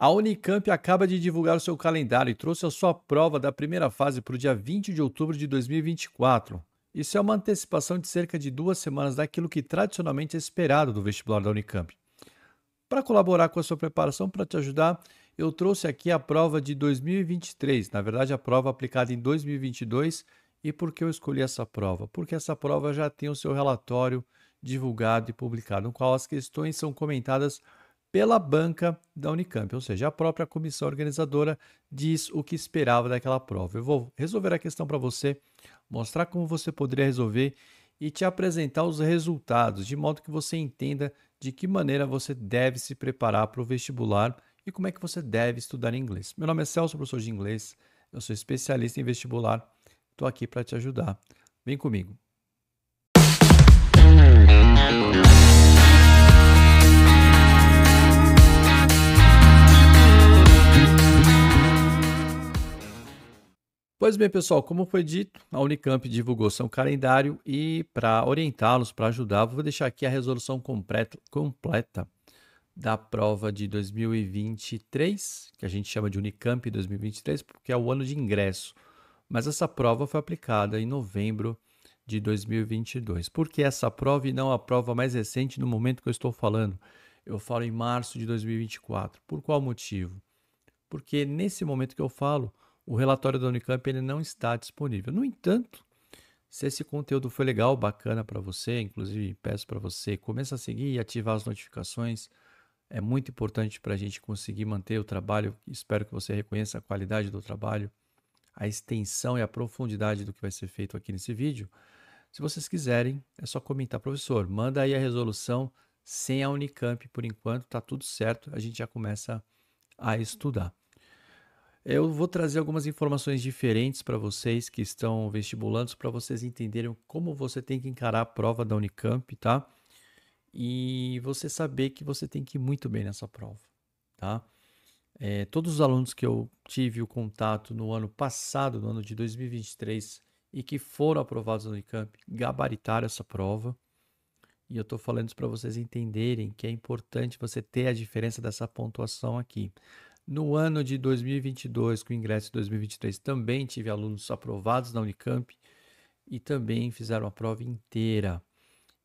A Unicamp acaba de divulgar o seu calendário e trouxe a sua prova da primeira fase para o dia 20 de outubro de 2024. Isso é uma antecipação de cerca de duas semanas daquilo que tradicionalmente é esperado do vestibular da Unicamp. Para colaborar com a sua preparação, para te ajudar, eu trouxe aqui a prova de 2023, na verdade, a prova aplicada em 2022. E por que eu escolhi essa prova? Porque essa prova já tem o seu relatório divulgado e publicado, no qual as questões são comentadas pela banca da Unicamp, ou seja, a própria comissão organizadora diz o que esperava daquela prova. Eu vou resolver a questão para você, mostrar como você poderia resolver e te apresentar os resultados, de modo que você entenda de que maneira você deve se preparar para o vestibular e como é que você deve estudar inglês. Meu nome é Celso, professor de inglês, eu sou especialista em vestibular, estou aqui para te ajudar. Vem comigo. Pois bem, pessoal, como foi dito, a Unicamp divulgou seu calendário e, para orientá-los, para ajudar, vou deixar aqui a resolução completa, da prova de 2023, que a gente chama de Unicamp 2023, porque é o ano de ingresso. Mas essa prova foi aplicada em novembro de 2022. Por que essa prova e não a prova mais recente no momento que eu estou falando? Eu falo em março de 2024. Por qual motivo? Porque nesse momento que eu falo, o relatório da Unicamp ele não está disponível. No entanto, se esse conteúdo foi legal, bacana para você, inclusive peço para você começar a seguir e ativar as notificações. É muito importante para a gente conseguir manter o trabalho. Espero que você reconheça a qualidade do trabalho, a extensão e a profundidade do que vai ser feito aqui nesse vídeo. Se vocês quiserem, é só comentar, professor, manda aí a resolução sem a Unicamp por enquanto, tá tudo certo, a gente já começa a estudar. Eu vou trazer algumas informações diferentes para vocês que estão vestibulando, para vocês entenderem como você tem que encarar a prova da Unicamp, tá? E você saber que você tem que ir muito bem nessa prova, tá? É, todos os alunos que eu tive o contato no ano passado, no ano de 2023, e que foram aprovados na Unicamp, gabaritaram essa prova. E eu estou falando isso para vocês entenderem que é importante você ter a diferença dessa pontuação aqui. No ano de 2022, com o ingresso de 2023, também tive alunos aprovados na Unicamp e também fizeram a prova inteira.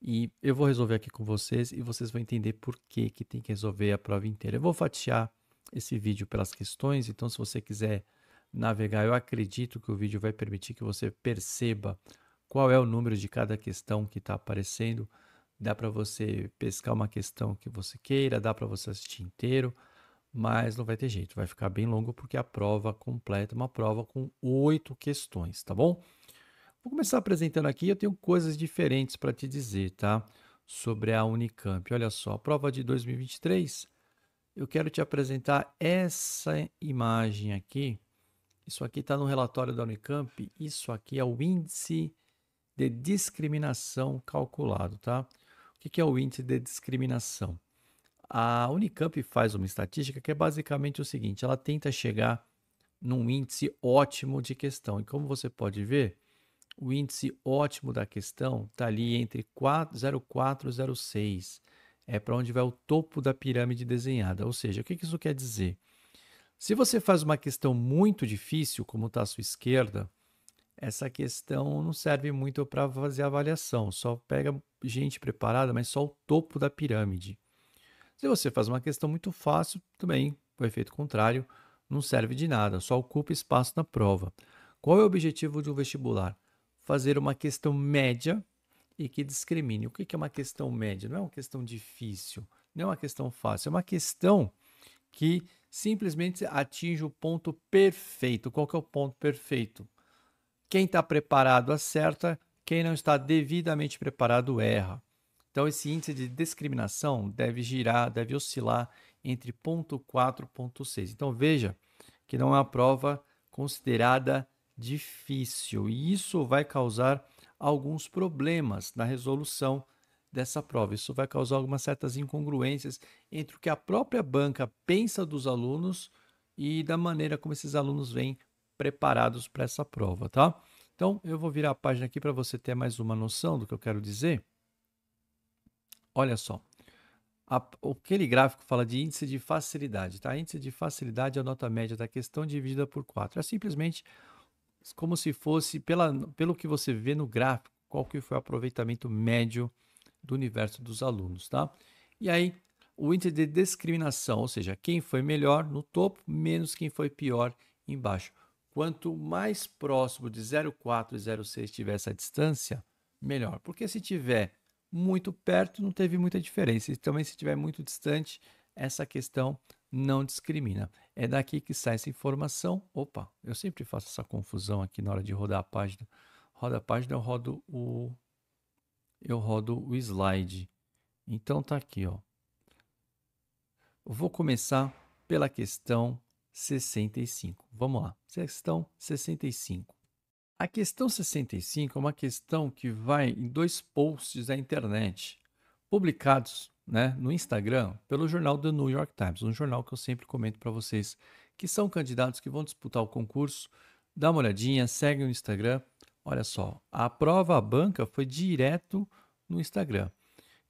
E eu vou resolver aqui com vocês e vocês vão entender por que, que tem que resolver a prova inteira. Eu vou fatiar esse vídeo pelas questões, então se você quiser navegar, eu acredito que o vídeo vai permitir que você perceba qual é o número de cada questão que está aparecendo. Dá para você pescar uma questão que você queira, dá para você assistir inteiro mas não vai ter jeito, vai ficar bem longo porque a prova completa é uma prova com oito questões, tá bom? Vou começar apresentando aqui, eu tenho coisas diferentes para te dizer, tá? Sobre a Unicamp. Olha só, a prova de 2023, eu quero te apresentar essa imagem aqui. Isso aqui está no relatório da Unicamp, isso aqui é o índice de discriminação calculado, tá? O que é o índice de discriminação? A Unicamp faz uma estatística que é basicamente o seguinte: ela tenta chegar num índice ótimo de questão. E como você pode ver, o índice ótimo da questão está ali entre 0,4 e 0,6. É para onde vai o topo da pirâmide desenhada. Ou seja, o que, que isso quer dizer? Se você faz uma questão muito difícil, como está à sua esquerda, essa questão não serve muito para fazer avaliação. Só pega gente preparada, mas só o topo da pirâmide. Se você faz uma questão muito fácil, também o efeito contrário não serve de nada, só ocupa espaço na prova. Qual é o objetivo de um vestibular? Fazer uma questão média e que discrimine. O que é uma questão média? Não é uma questão difícil, não é uma questão fácil, é uma questão que simplesmente atinge o ponto perfeito. Qual que é o ponto perfeito? Quem está preparado acerta, quem não está devidamente preparado erra. Então, esse índice de discriminação deve girar, deve oscilar entre 0,4 e 0,6. Então, veja que não é uma prova considerada difícil, e isso vai causar alguns problemas na resolução dessa prova. Isso vai causar algumas certas incongruências entre o que a própria banca pensa dos alunos e da maneira como esses alunos vêm preparados para essa prova, tá? Então, eu vou virar a página aqui para você ter mais uma noção do que eu quero dizer. Olha só. A, aquele gráfico fala de índice de facilidade, tá? Índice de facilidade é a nota média da questão dividida por 4. É simplesmente como se fosse pela, pelo que você vê no gráfico, qual que foi o aproveitamento médio do universo dos alunos, tá? E aí, o índice de discriminação, ou seja, quem foi melhor no topo menos quem foi pior embaixo. Quanto mais próximo de 0,4 e 0,6 tiver essa distância, melhor. Porque se tiver muito perto, não teve muita diferença. E também, se estiver muito distante, essa questão não discrimina. É daqui que sai essa informação. Opa, eu sempre faço essa confusão aqui na hora de rodar a página. Roda a página, eu rodo o, eu rodo o slide. Então tá aqui, ó. Eu vou começar pela questão 65. Vamos lá. Questão 65. A questão 65 é uma questão que vai em dois posts da internet, publicados né, no Instagram pelo jornal The New York Times, um jornal que eu sempre comento para vocês, que são candidatos que vão disputar o concurso. Dá uma olhadinha, segue o Instagram. Olha só, a prova à banca foi direto no Instagram.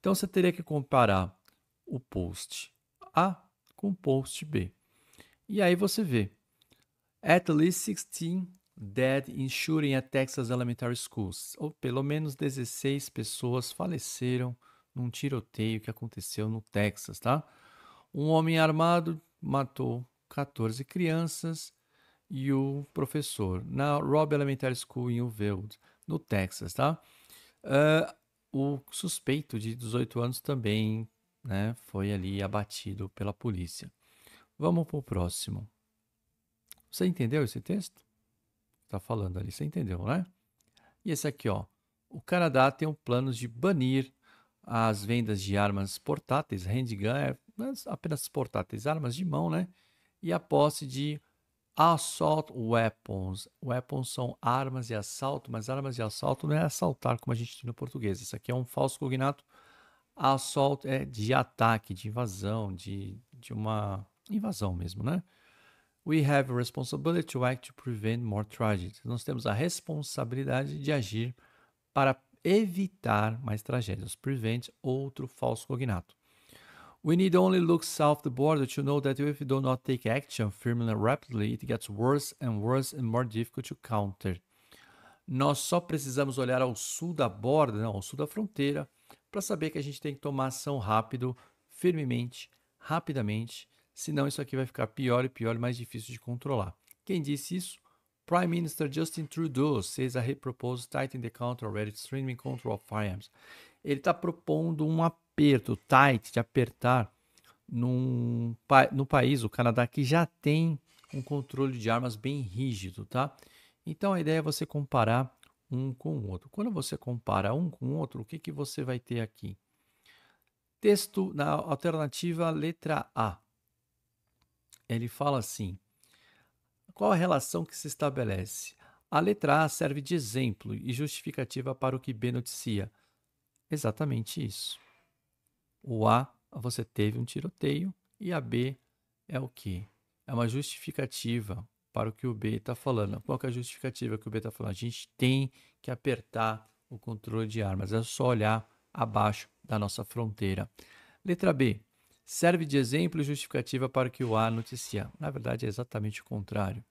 Então você teria que comparar o post A com o post B. E aí você vê. At least 16 dead in shooting at Texas Elementary Schools. Ou pelo menos 16 pessoas faleceram num tiroteio que aconteceu no Texas, tá? Um homem armado matou 14 crianças e o professor na Rob Elementary School em Uvalde, no Texas, tá? Uh, o suspeito de 18 anos também né, foi ali abatido pela polícia. Vamos para o próximo. Você entendeu esse texto? está falando ali. Você entendeu, né? E esse aqui, ó. O Canadá tem um plano de banir as vendas de armas portáteis, handgun, é apenas portáteis, armas de mão, né? E a posse de assault weapons. Weapons são armas de assalto, mas armas de assalto não é assaltar como a gente tem no português. Isso aqui é um falso cognato. assault é de ataque, de invasão, de, de uma invasão mesmo, né? We have a responsibility to act to prevent more tragedies. Nós temos a responsabilidade de agir para evitar mais tragédias. Prevent outro falso cognato. We need only look south the border to know that if we do not take action firmly and rapidly, it gets worse and worse and more difficult to counter. Nós só precisamos olhar ao sul da borda, não, ao sul da fronteira, para saber que a gente tem que tomar ação rápido, firmemente, rapidamente senão isso aqui vai ficar pior e pior, e mais difícil de controlar. Quem disse isso? Prime Minister Justin Trudeau says a he proposed tighten the counter already streaming control of firearms. Ele está propondo um aperto, tight, de apertar num, no país, o Canadá, que já tem um controle de armas bem rígido, tá? Então a ideia é você comparar um com o outro. Quando você compara um com o outro, o que, que você vai ter aqui? Texto na alternativa letra A. Ele fala assim: qual a relação que se estabelece? A letra A serve de exemplo e justificativa para o que B noticia. Exatamente isso. O A, você teve um tiroteio, e a B é o que? É uma justificativa para o que o B está falando. Qual é a justificativa que o B está falando? A gente tem que apertar o controle de armas. É só olhar abaixo da nossa fronteira. Letra B serve de exemplo e justificativa para que o A noticia. Na verdade, é exatamente o contrário.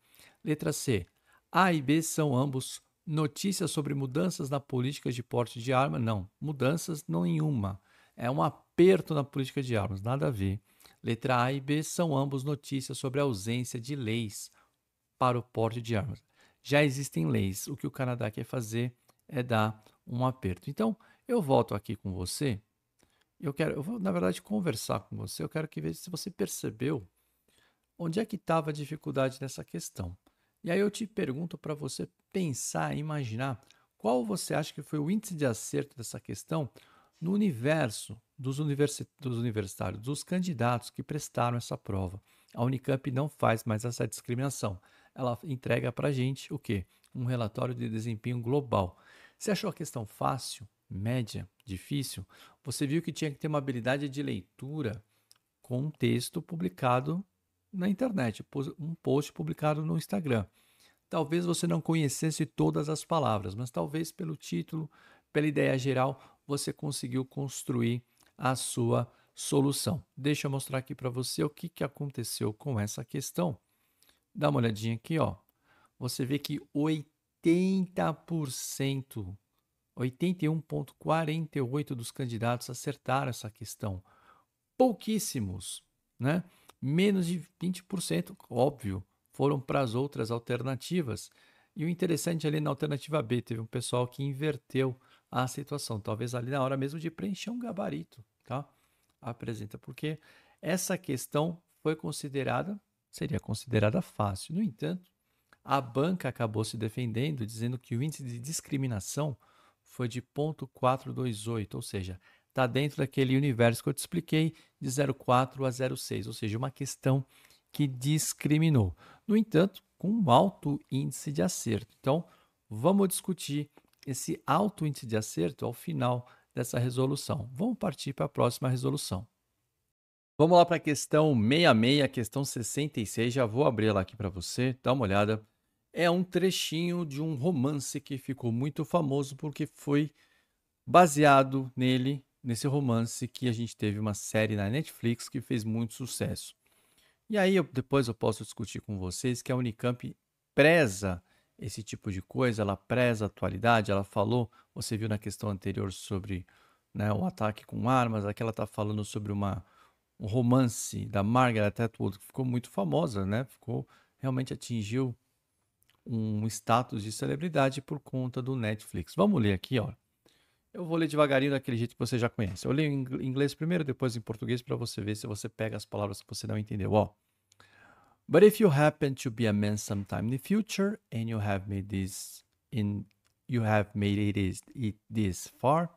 Letra C. A e B são ambos notícias sobre mudanças na política de porte de arma? Não, mudanças não nenhuma. É um aperto na política de armas, nada a ver. Letra A e B são ambos notícias sobre a ausência de leis para o porte de armas. Já existem leis. O que o Canadá quer fazer é dar um aperto. Então, eu volto aqui com você eu quero, eu vou na verdade conversar com você. Eu quero que veja se você percebeu onde é que estava a dificuldade nessa questão. E aí eu te pergunto para você pensar, imaginar qual você acha que foi o índice de acerto dessa questão no universo dos, universi dos universitários, dos candidatos que prestaram essa prova. A Unicamp não faz mais essa discriminação. Ela entrega para a gente o quê? Um relatório de desempenho global. Você achou a questão fácil, média, difícil? você viu que tinha que ter uma habilidade de leitura com um texto publicado na internet, um post publicado no Instagram. Talvez você não conhecesse todas as palavras, mas talvez pelo título, pela ideia geral, você conseguiu construir a sua solução. Deixa eu mostrar aqui para você o que, que aconteceu com essa questão. Dá uma olhadinha aqui, ó. Você vê que 80% 81,48% dos candidatos acertaram essa questão. Pouquíssimos, né? Menos de 20%, óbvio, foram para as outras alternativas. E o interessante ali na alternativa B, teve um pessoal que inverteu a situação, talvez ali na hora mesmo de preencher um gabarito, tá? Apresenta, porque essa questão foi considerada, seria considerada fácil. No entanto, a banca acabou se defendendo, dizendo que o índice de discriminação foi de 0,428, ou seja, está dentro daquele universo que eu te expliquei, de 0,4 a 0,6, ou seja, uma questão que discriminou. No entanto, com um alto índice de acerto. Então, vamos discutir esse alto índice de acerto ao final dessa resolução. Vamos partir para a próxima resolução. Vamos lá para a questão 66, questão 66. Já vou abrir ela aqui para você, dá uma olhada é um trechinho de um romance que ficou muito famoso porque foi baseado nele, nesse romance que a gente teve uma série na Netflix que fez muito sucesso. E aí eu, depois eu posso discutir com vocês que a Unicamp preza esse tipo de coisa, ela preza a atualidade, ela falou, você viu na questão anterior sobre né, o ataque com armas, aqui ela está falando sobre uma, um romance da Margaret Atwood, que ficou muito famosa, né? Ficou, realmente atingiu um status de celebridade por conta do Netflix. Vamos ler aqui, ó. Eu vou ler devagarinho daquele jeito que você já conhece. Eu leio em inglês primeiro, depois em português para você ver se você pega as palavras que você não entendeu, ó. But if you happen to be a man sometime in the future and you have made this in you have made it, is, it this far,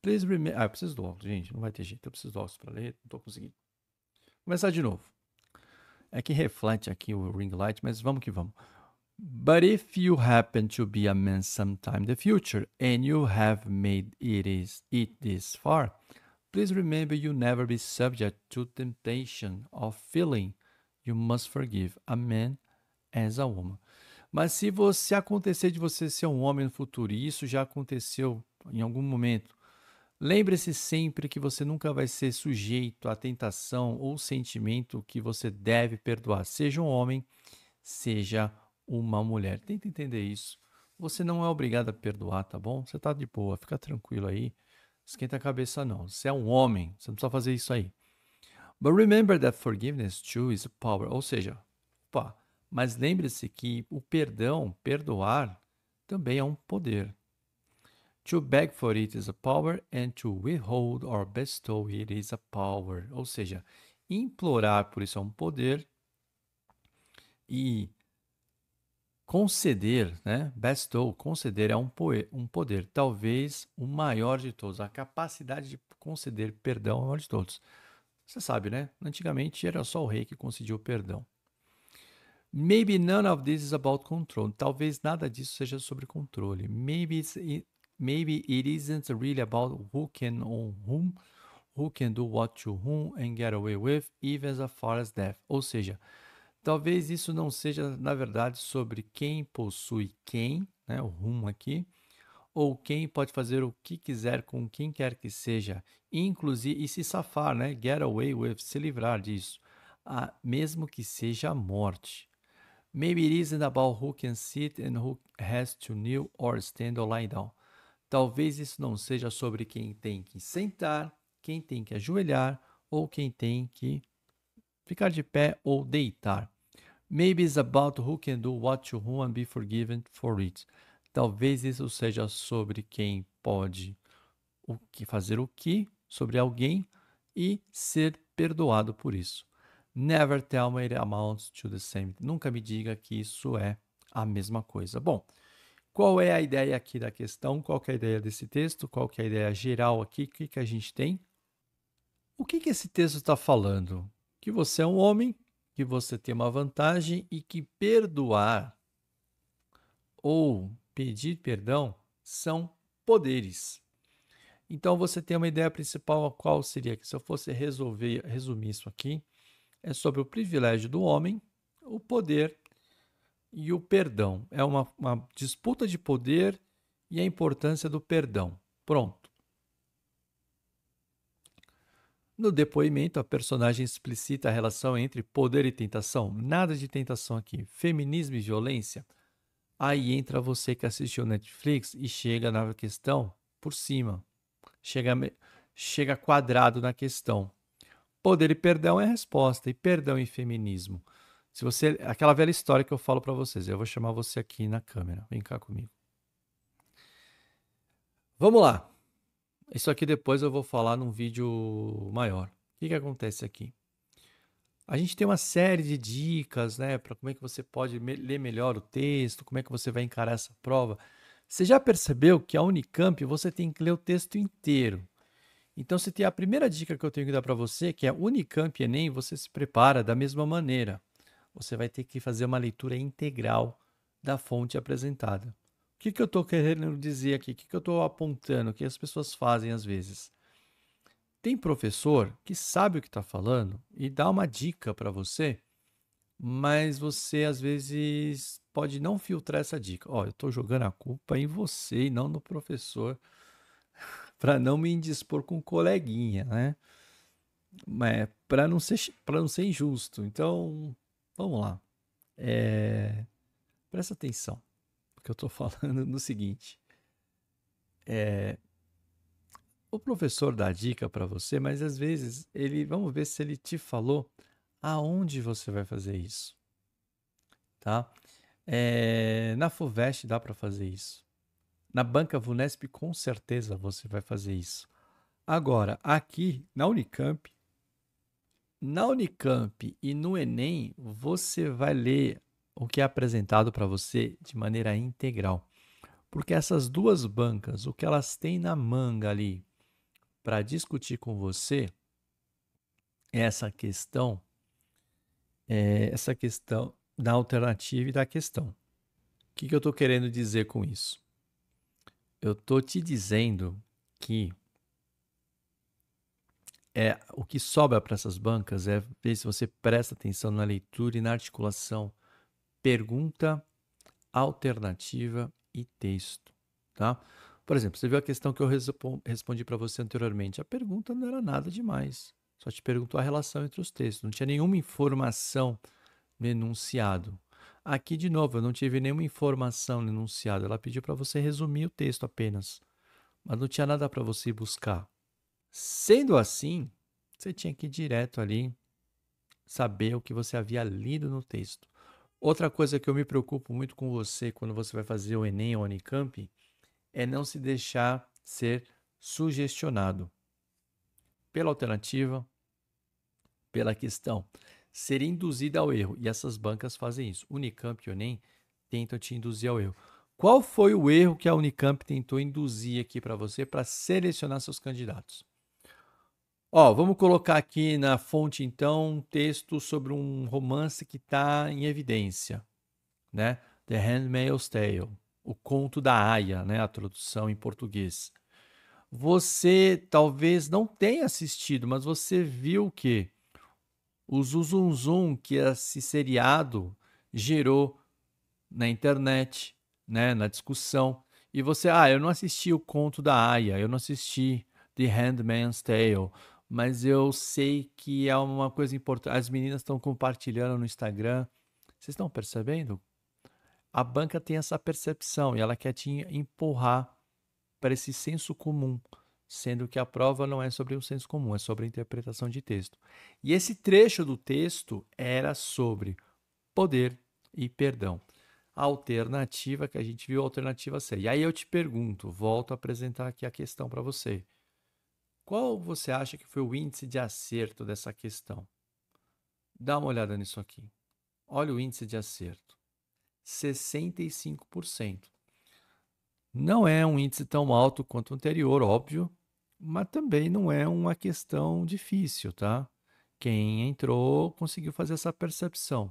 please remember. Ah, eu preciso do óculos, gente. Não vai ter jeito. Eu preciso do óculos para ler. Não tô conseguindo. Vou começar de novo. É que reflete aqui o ring light, mas vamos que vamos. But if you happen to be a man sometime in the future and you have made it, is, it this far, please remember you never be subject to temptation of feeling you must forgive a man as a woman. Mas se você acontecer de você ser um homem no futuro, e isso já aconteceu em algum momento, lembre-se sempre que você nunca vai ser sujeito à tentação ou sentimento que você deve perdoar, seja um homem, seja mulher uma mulher. Tenta entender isso. Você não é obrigado a perdoar, tá bom? Você tá de boa, fica tranquilo aí. Esquenta a cabeça, não. Você é um homem, você não precisa fazer isso aí. But remember that forgiveness too is a power. Ou seja, opa, mas lembre-se que o perdão, perdoar, também é um poder. To beg for it is a power, and to withhold or bestow it is a power. Ou seja, implorar por isso é um poder e conceder, né? Bestow, conceder é um, poe, um poder, talvez o maior de todos. A capacidade de conceder perdão é o maior de todos. Você sabe, né? Antigamente era só o rei que concedia o perdão. Maybe none of this is about control. Talvez nada disso seja sobre controle. Maybe, it, maybe it isn't really about who can own whom, who can do what to whom and get away with, even as far as death. Ou seja, Talvez isso não seja, na verdade, sobre quem possui quem, né, o rumo aqui, ou quem pode fazer o que quiser com quem quer que seja, inclusive e se safar, né? Get away with, se livrar disso, ah, mesmo que seja a morte. Maybe it isn't about who can sit and who has to kneel or stand or lie down. Talvez isso não seja sobre quem tem que sentar, quem tem que ajoelhar ou quem tem que ficar de pé ou deitar. Maybe it's about who can do what to whom and be forgiven for it. Talvez isso seja sobre quem pode o que fazer o que sobre alguém e ser perdoado por isso. Never tell me it amounts to the same. Nunca me diga que isso é a mesma coisa. Bom, qual é a ideia aqui da questão? Qual que é a ideia desse texto? Qual que é a ideia geral aqui? O que, que a gente tem? O que, que esse texto está falando? Que você é um homem que você tem uma vantagem e que perdoar ou pedir perdão são poderes. Então você tem uma ideia principal, qual seria que se eu fosse resolver, resumir isso aqui, é sobre o privilégio do homem, o poder e o perdão. É uma, uma disputa de poder e a importância do perdão. Pronto. No depoimento, a personagem explicita a relação entre poder e tentação. Nada de tentação aqui. Feminismo e violência. Aí entra você que assistiu Netflix e chega na questão por cima. Chega, chega quadrado na questão. Poder e perdão é a resposta, e perdão e feminismo. Se você, aquela velha história que eu falo para vocês, eu vou chamar você aqui na câmera. Vem cá comigo. Vamos lá. Isso aqui depois eu vou falar num vídeo maior. O que, que acontece aqui? A gente tem uma série de dicas, né, para como é que você pode me ler melhor o texto, como é que você vai encarar essa prova. Você já percebeu que a Unicamp você tem que ler o texto inteiro. Então, se tem a primeira dica que eu tenho que dar para você, que é Unicamp Enem, você se prepara da mesma maneira. Você vai ter que fazer uma leitura integral da fonte apresentada que, que eu estou querendo dizer aqui? O que, que eu estou apontando? O que as pessoas fazem às vezes? Tem professor que sabe o que está falando e dá uma dica para você, mas você às vezes pode não filtrar essa dica. Ó, oh, eu estou jogando a culpa em você e não no professor, para não me indispor com um coleguinha, né? É, para não ser para não ser injusto. Então, vamos lá. É, presta atenção que eu tô falando no seguinte. É, o professor dá dica para você, mas às vezes ele, vamos ver se ele te falou aonde você vai fazer isso, tá? É, na Fuvest dá para fazer isso. Na banca Vunesp com certeza você vai fazer isso. Agora, aqui na Unicamp, na Unicamp e no Enem, você vai ler o que é apresentado para você de maneira integral. Porque essas duas bancas, o que elas têm na manga ali para discutir com você essa questão, é, essa questão da alternativa e da questão. O que, que eu estou querendo dizer com isso? Eu estou te dizendo que é, o que sobra para essas bancas é ver se você presta atenção na leitura e na articulação pergunta, alternativa e texto, tá? Por exemplo, você viu a questão que eu respondi para você anteriormente. A pergunta não era nada demais. Só te perguntou a relação entre os textos. Não tinha nenhuma informação no enunciado. Aqui, de novo, eu não tive nenhuma informação no enunciado. Ela pediu para você resumir o texto apenas. Mas não tinha nada para você buscar. Sendo assim, você tinha que ir direto ali saber o que você havia lido no texto. Outra coisa que eu me preocupo muito com você quando você vai fazer o Enem ou o Unicamp é não se deixar ser sugestionado pela alternativa, pela questão, ser induzido ao erro. E essas bancas fazem isso. Unicamp e Enem tentam te induzir ao erro. Qual foi o erro que a Unicamp tentou induzir aqui para você para selecionar seus candidatos? Ó, vamos colocar aqui na fonte, então, um texto sobre um romance que está em evidência, né? The Handmaid's Tale, o conto da Aya, né? A tradução em português. Você talvez não tenha assistido, mas você viu que o zuzunzum que esse seriado gerou na internet, né? Na discussão. E você, ah, eu não assisti o conto da Aya, eu não assisti The Handmaid's Tale mas eu sei que é uma coisa importante. As meninas estão compartilhando no Instagram. Vocês estão percebendo? A banca tem essa percepção e ela quer te empurrar para esse senso comum, sendo que a prova não é sobre o senso comum, é sobre a interpretação de texto. E esse trecho do texto era sobre poder e perdão. A alternativa que a gente viu, a alternativa C. E aí eu te pergunto, volto a apresentar aqui a questão para você. Qual você acha que foi o índice de acerto dessa questão? Dá uma olhada nisso aqui. Olha o índice de acerto: 65%. Não é um índice tão alto quanto o anterior, óbvio, mas também não é uma questão difícil, tá? Quem entrou conseguiu fazer essa percepção.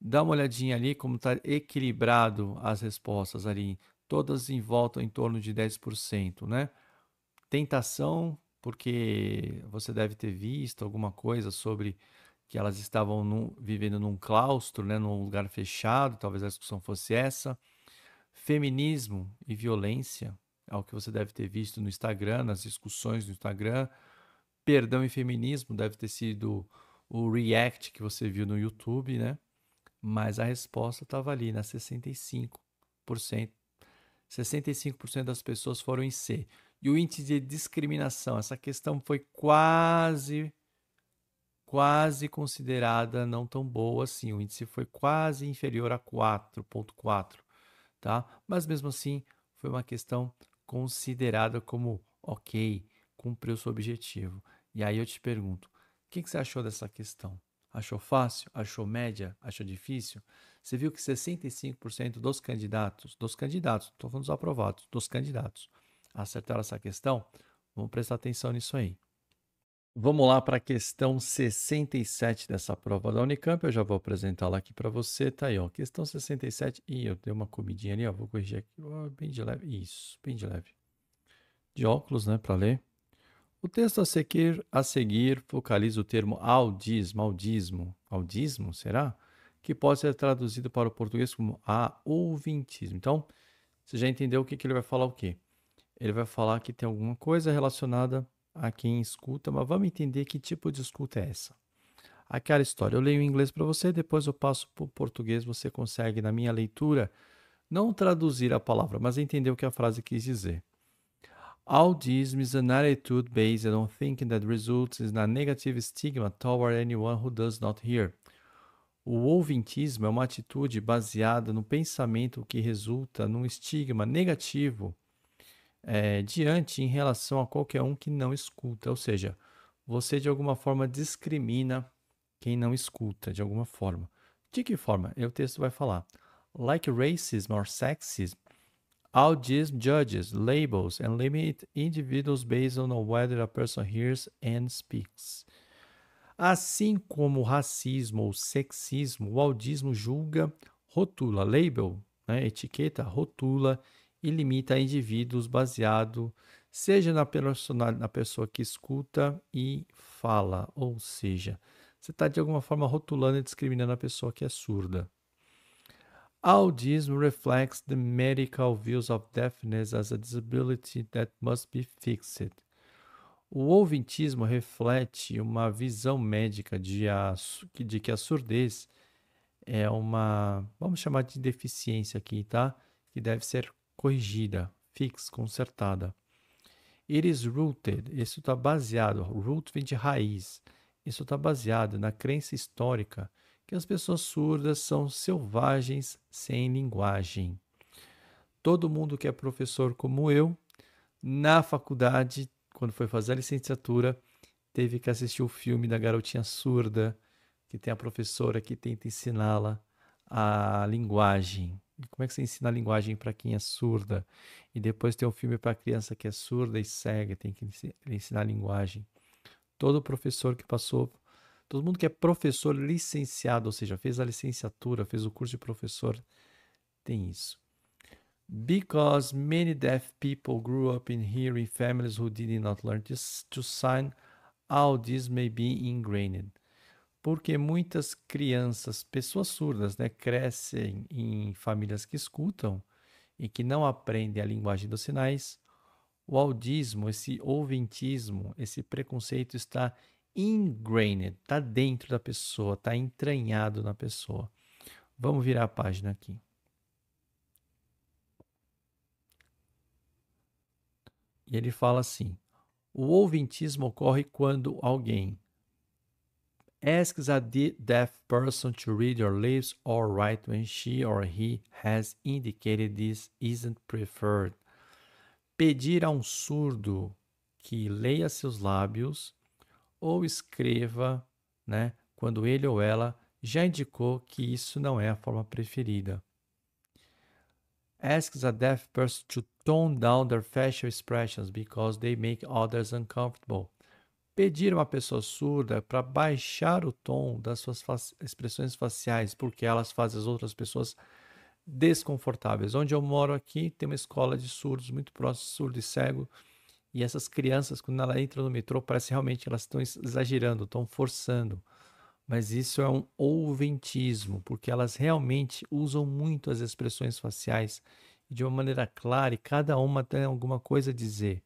Dá uma olhadinha ali como está equilibrado as respostas ali, todas em volta em torno de 10%, né? Tentação porque você deve ter visto alguma coisa sobre que elas estavam vivendo num claustro, né, num lugar fechado, talvez a discussão fosse essa. Feminismo e violência, é o que você deve ter visto no Instagram, nas discussões no Instagram. Perdão e feminismo deve ter sido o react que você viu no YouTube, né? Mas a resposta estava ali, na 65%. 65% das pessoas foram em C e o índice de discriminação. Essa questão foi quase, quase considerada não tão boa assim. O índice foi quase inferior a 4,4, tá? Mas mesmo assim, foi uma questão considerada como ok, cumpriu seu objetivo. E aí eu te pergunto, o que, que você achou dessa questão? Achou fácil? Achou média? Achou difícil? Você viu que 65% dos candidatos, dos candidatos, estou falando dos aprovados, dos candidatos, acertaram essa questão? Vamos prestar atenção nisso aí. Vamos lá para a questão 67 dessa prova da Unicamp. Eu já vou apresentá-la aqui para você. Tá aí, ó. Questão 67. Ih, eu dei uma comidinha ali, ó. Vou corrigir aqui. bem de leve. Isso, bem de leve. De óculos, né, para ler. O texto a seguir, a seguir focaliza o termo audismo, audismo, audismo, será? Que pode ser traduzido para o português como a ouvintismo. Então, você já entendeu o que, que ele vai falar o quê? Ele vai falar que tem alguma coisa relacionada a quem escuta, mas vamos entender que tipo de escuta é essa. Aquela história, eu leio em inglês para você, depois eu passo para o português, você consegue, na minha leitura, não traduzir a palavra, mas entender o que a frase quis dizer. All this is an attitude based on thinking that results in a negative stigma toward anyone who does not hear. O ouvintismo é uma atitude baseada no pensamento que resulta num estigma negativo é, diante em relação a qualquer um que não escuta. Ou seja, você de alguma forma discrimina quem não escuta, de alguma forma. De que forma? E o texto vai falar. Like racism or sexism, Audism judges, labels, and limit individuals based on whether a person hears and speaks. Assim como o racismo ou sexismo, o audismo julga, rotula, label, né, etiqueta, rotula e limita indivíduos baseado seja na, persona, na pessoa que escuta e fala, ou seja, você está de alguma forma rotulando e discriminando a pessoa que é surda. Audismo reflects the medical views of deafness as a disability that must be fixed. O ouvintismo reflete uma visão médica de, a, de que a surdez é uma, vamos chamar de deficiência aqui, tá? Que deve ser corrigida, fixa, consertada. It is rooted. Isso está baseado. Root vem de raiz. Isso está baseado na crença histórica que as pessoas surdas são selvagens sem linguagem. Todo mundo que é professor como eu, na faculdade, quando foi fazer a licenciatura, teve que assistir o filme da garotinha surda, que tem a professora que tenta ensiná-la a linguagem. Como é que você ensina a linguagem para quem é surda? E depois tem um filme para criança que é surda e cega, tem que ensinar a linguagem. Todo professor que passou, todo mundo que é professor licenciado, ou seja, fez a licenciatura, fez o curso de professor, tem isso. Because many deaf people grew up in hearing families who did not learn this, to sign, all this may be ingrained porque muitas crianças, pessoas surdas, né, crescem em famílias que escutam e que não aprendem a linguagem dos sinais. O audismo, esse ouvintismo, esse preconceito está ingrained, está dentro da pessoa, está entranhado na pessoa. Vamos virar a página aqui. E ele fala assim: o ouvintismo ocorre quando alguém Asks a deaf person to read your lips or write when she or he has indicated this isn't preferred. Pedir a um surdo que leia seus lábios ou escreva, né, quando ele ou ela já indicou que isso não é a forma preferida. Asks a deaf person to tone down their facial expressions because they make others uncomfortable. Pedir uma pessoa surda para baixar o tom das suas expressões faciais, porque elas fazem as outras pessoas desconfortáveis. Onde eu moro aqui, tem uma escola de surdos muito próximo, surdo e cego, e essas crianças, quando ela entra no metrô, parece realmente elas estão exagerando, estão forçando. Mas isso é um ouventismo, porque elas realmente usam muito as expressões faciais de uma maneira clara e cada uma tem alguma coisa a dizer.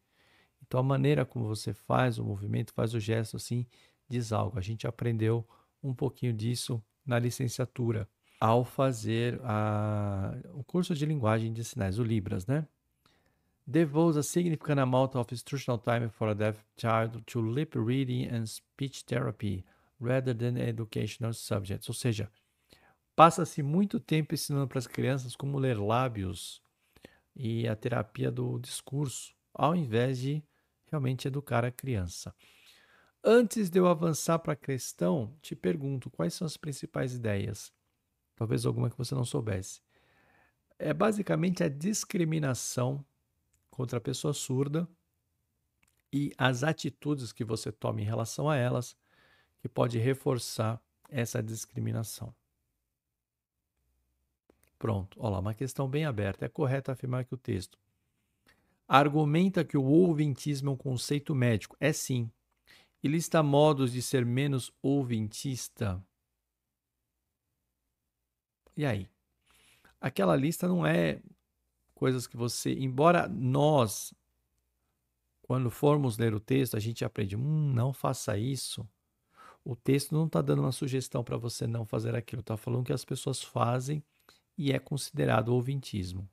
Então a maneira como você faz o movimento, faz o gesto assim, diz algo. A gente aprendeu um pouquinho disso na licenciatura ao fazer a, o curso de linguagem de sinais, o Libras, né? devotes a significant amount of instructional time for a deaf child to lip reading and speech therapy rather than educational subjects. Ou seja, passa-se muito tempo ensinando para as crianças como ler lábios e a terapia do discurso, ao invés de realmente educar a criança. Antes de eu avançar para a questão, te pergunto quais são as principais ideias, talvez alguma que você não soubesse. É basicamente a discriminação contra a pessoa surda e as atitudes que você toma em relação a elas, que pode reforçar essa discriminação. Pronto, olha lá, uma questão bem aberta. É correto afirmar que o texto argumenta que o ouvintismo é um conceito médico. É sim. E lista modos de ser menos ouvintista. E aí? Aquela lista não é coisas que você. Embora nós, quando formos ler o texto, a gente aprende, hum, não faça isso. O texto não está dando uma sugestão para você não fazer aquilo, está falando que as pessoas fazem e é considerado ouvintismo.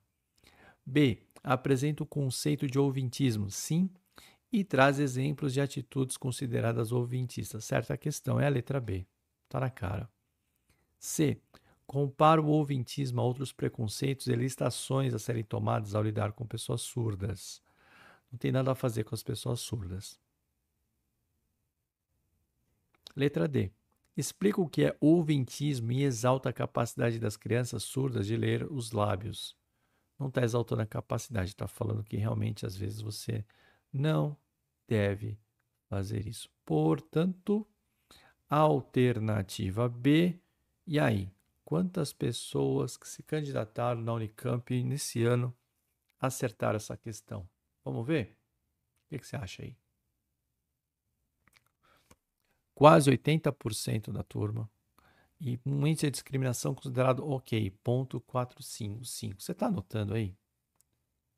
B apresenta o conceito de ouvintismo, sim, e traz exemplos de atitudes consideradas ouvintistas. Certa questão é a letra B. Está na cara. C. Compara o ouvintismo a outros preconceitos e listações a serem tomadas ao lidar com pessoas surdas. Não tem nada a fazer com as pessoas surdas. Letra D. Explica o que é ouvintismo e exalta a capacidade das crianças surdas de ler os lábios não está exaltando a capacidade, está falando que realmente às vezes você não deve fazer isso. Portanto, alternativa B. E aí, quantas pessoas que se candidataram na Unicamp nesse ano acertaram essa questão? Vamos ver? O que, que você acha aí? Quase 80% da turma e um índice de discriminação considerado ok, ponto 455. Você está anotando aí?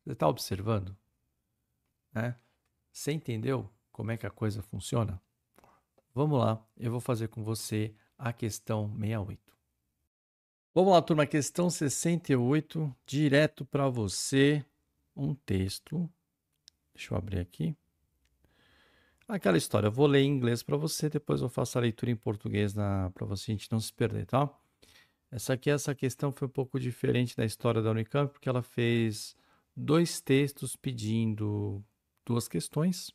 Você está observando? Né? Você entendeu como é que a coisa funciona? Vamos lá, eu vou fazer com você a questão 68. Vamos lá, turma, questão 68, direto para você, um texto. Deixa eu abrir aqui. Aquela história, eu vou ler em inglês para você, depois eu faço a leitura em português para você a gente não se perder, tá? Essa aqui, essa questão foi um pouco diferente da história da Unicamp, porque ela fez dois textos pedindo duas questões,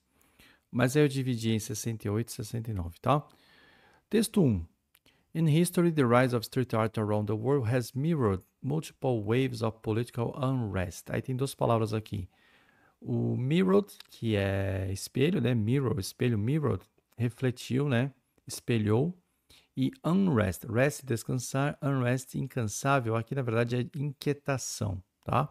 mas aí eu dividi em 68 e 69, tá? Texto 1. In history, the rise of street art around the world has mirrored multiple waves of political unrest. Aí tem duas palavras aqui. O mirrored, que é espelho, né? Mirror, espelho, mirrored, refletiu, né? Espelhou. E unrest, rest, descansar, unrest, incansável. Aqui, na verdade, é inquietação, tá?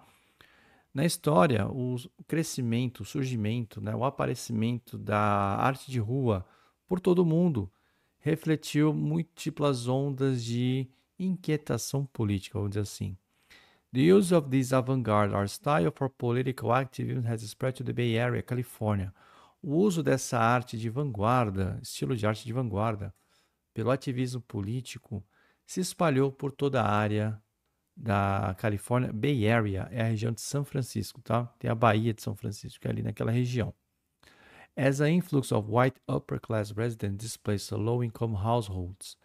Na história, o crescimento, o surgimento, né? o aparecimento da arte de rua por todo o mundo refletiu múltiplas ondas de inquietação política, vamos dizer assim. The use of this avant-garde art style for political activism has spread to the Bay Area, Califórnia. O uso dessa arte de vanguarda, estilo de arte de vanguarda, pelo ativismo político, se espalhou por toda a área da Califórnia. Bay Area é a região de São Francisco, tá? Tem a Bahia de São Francisco, que é ali naquela região. As an influx of white upper class residents displaced low income households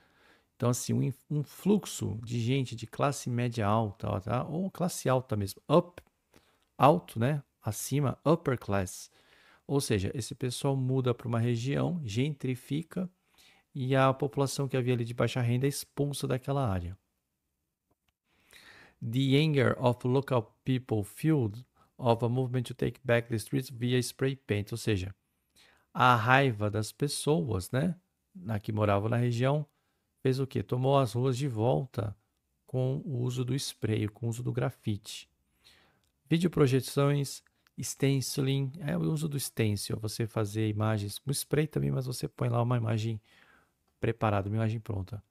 então, assim, um, um fluxo de gente de classe média alta, tá? ou classe alta mesmo, up, alto, né? Acima, upper class. Ou seja, esse pessoal muda para uma região, gentrifica, e a população que havia ali de baixa renda é expulsa daquela área. The anger of local people fueled of a movement to take back the streets via spray paint, ou seja, a raiva das pessoas, né, na que moravam na região, fez o que? Tomou as ruas de volta com o uso do spray, com o uso do grafite. Videoprojeções, stenciling, é o uso do stencil, você fazer imagens com spray também, mas você põe lá uma imagem preparada, uma imagem pronta,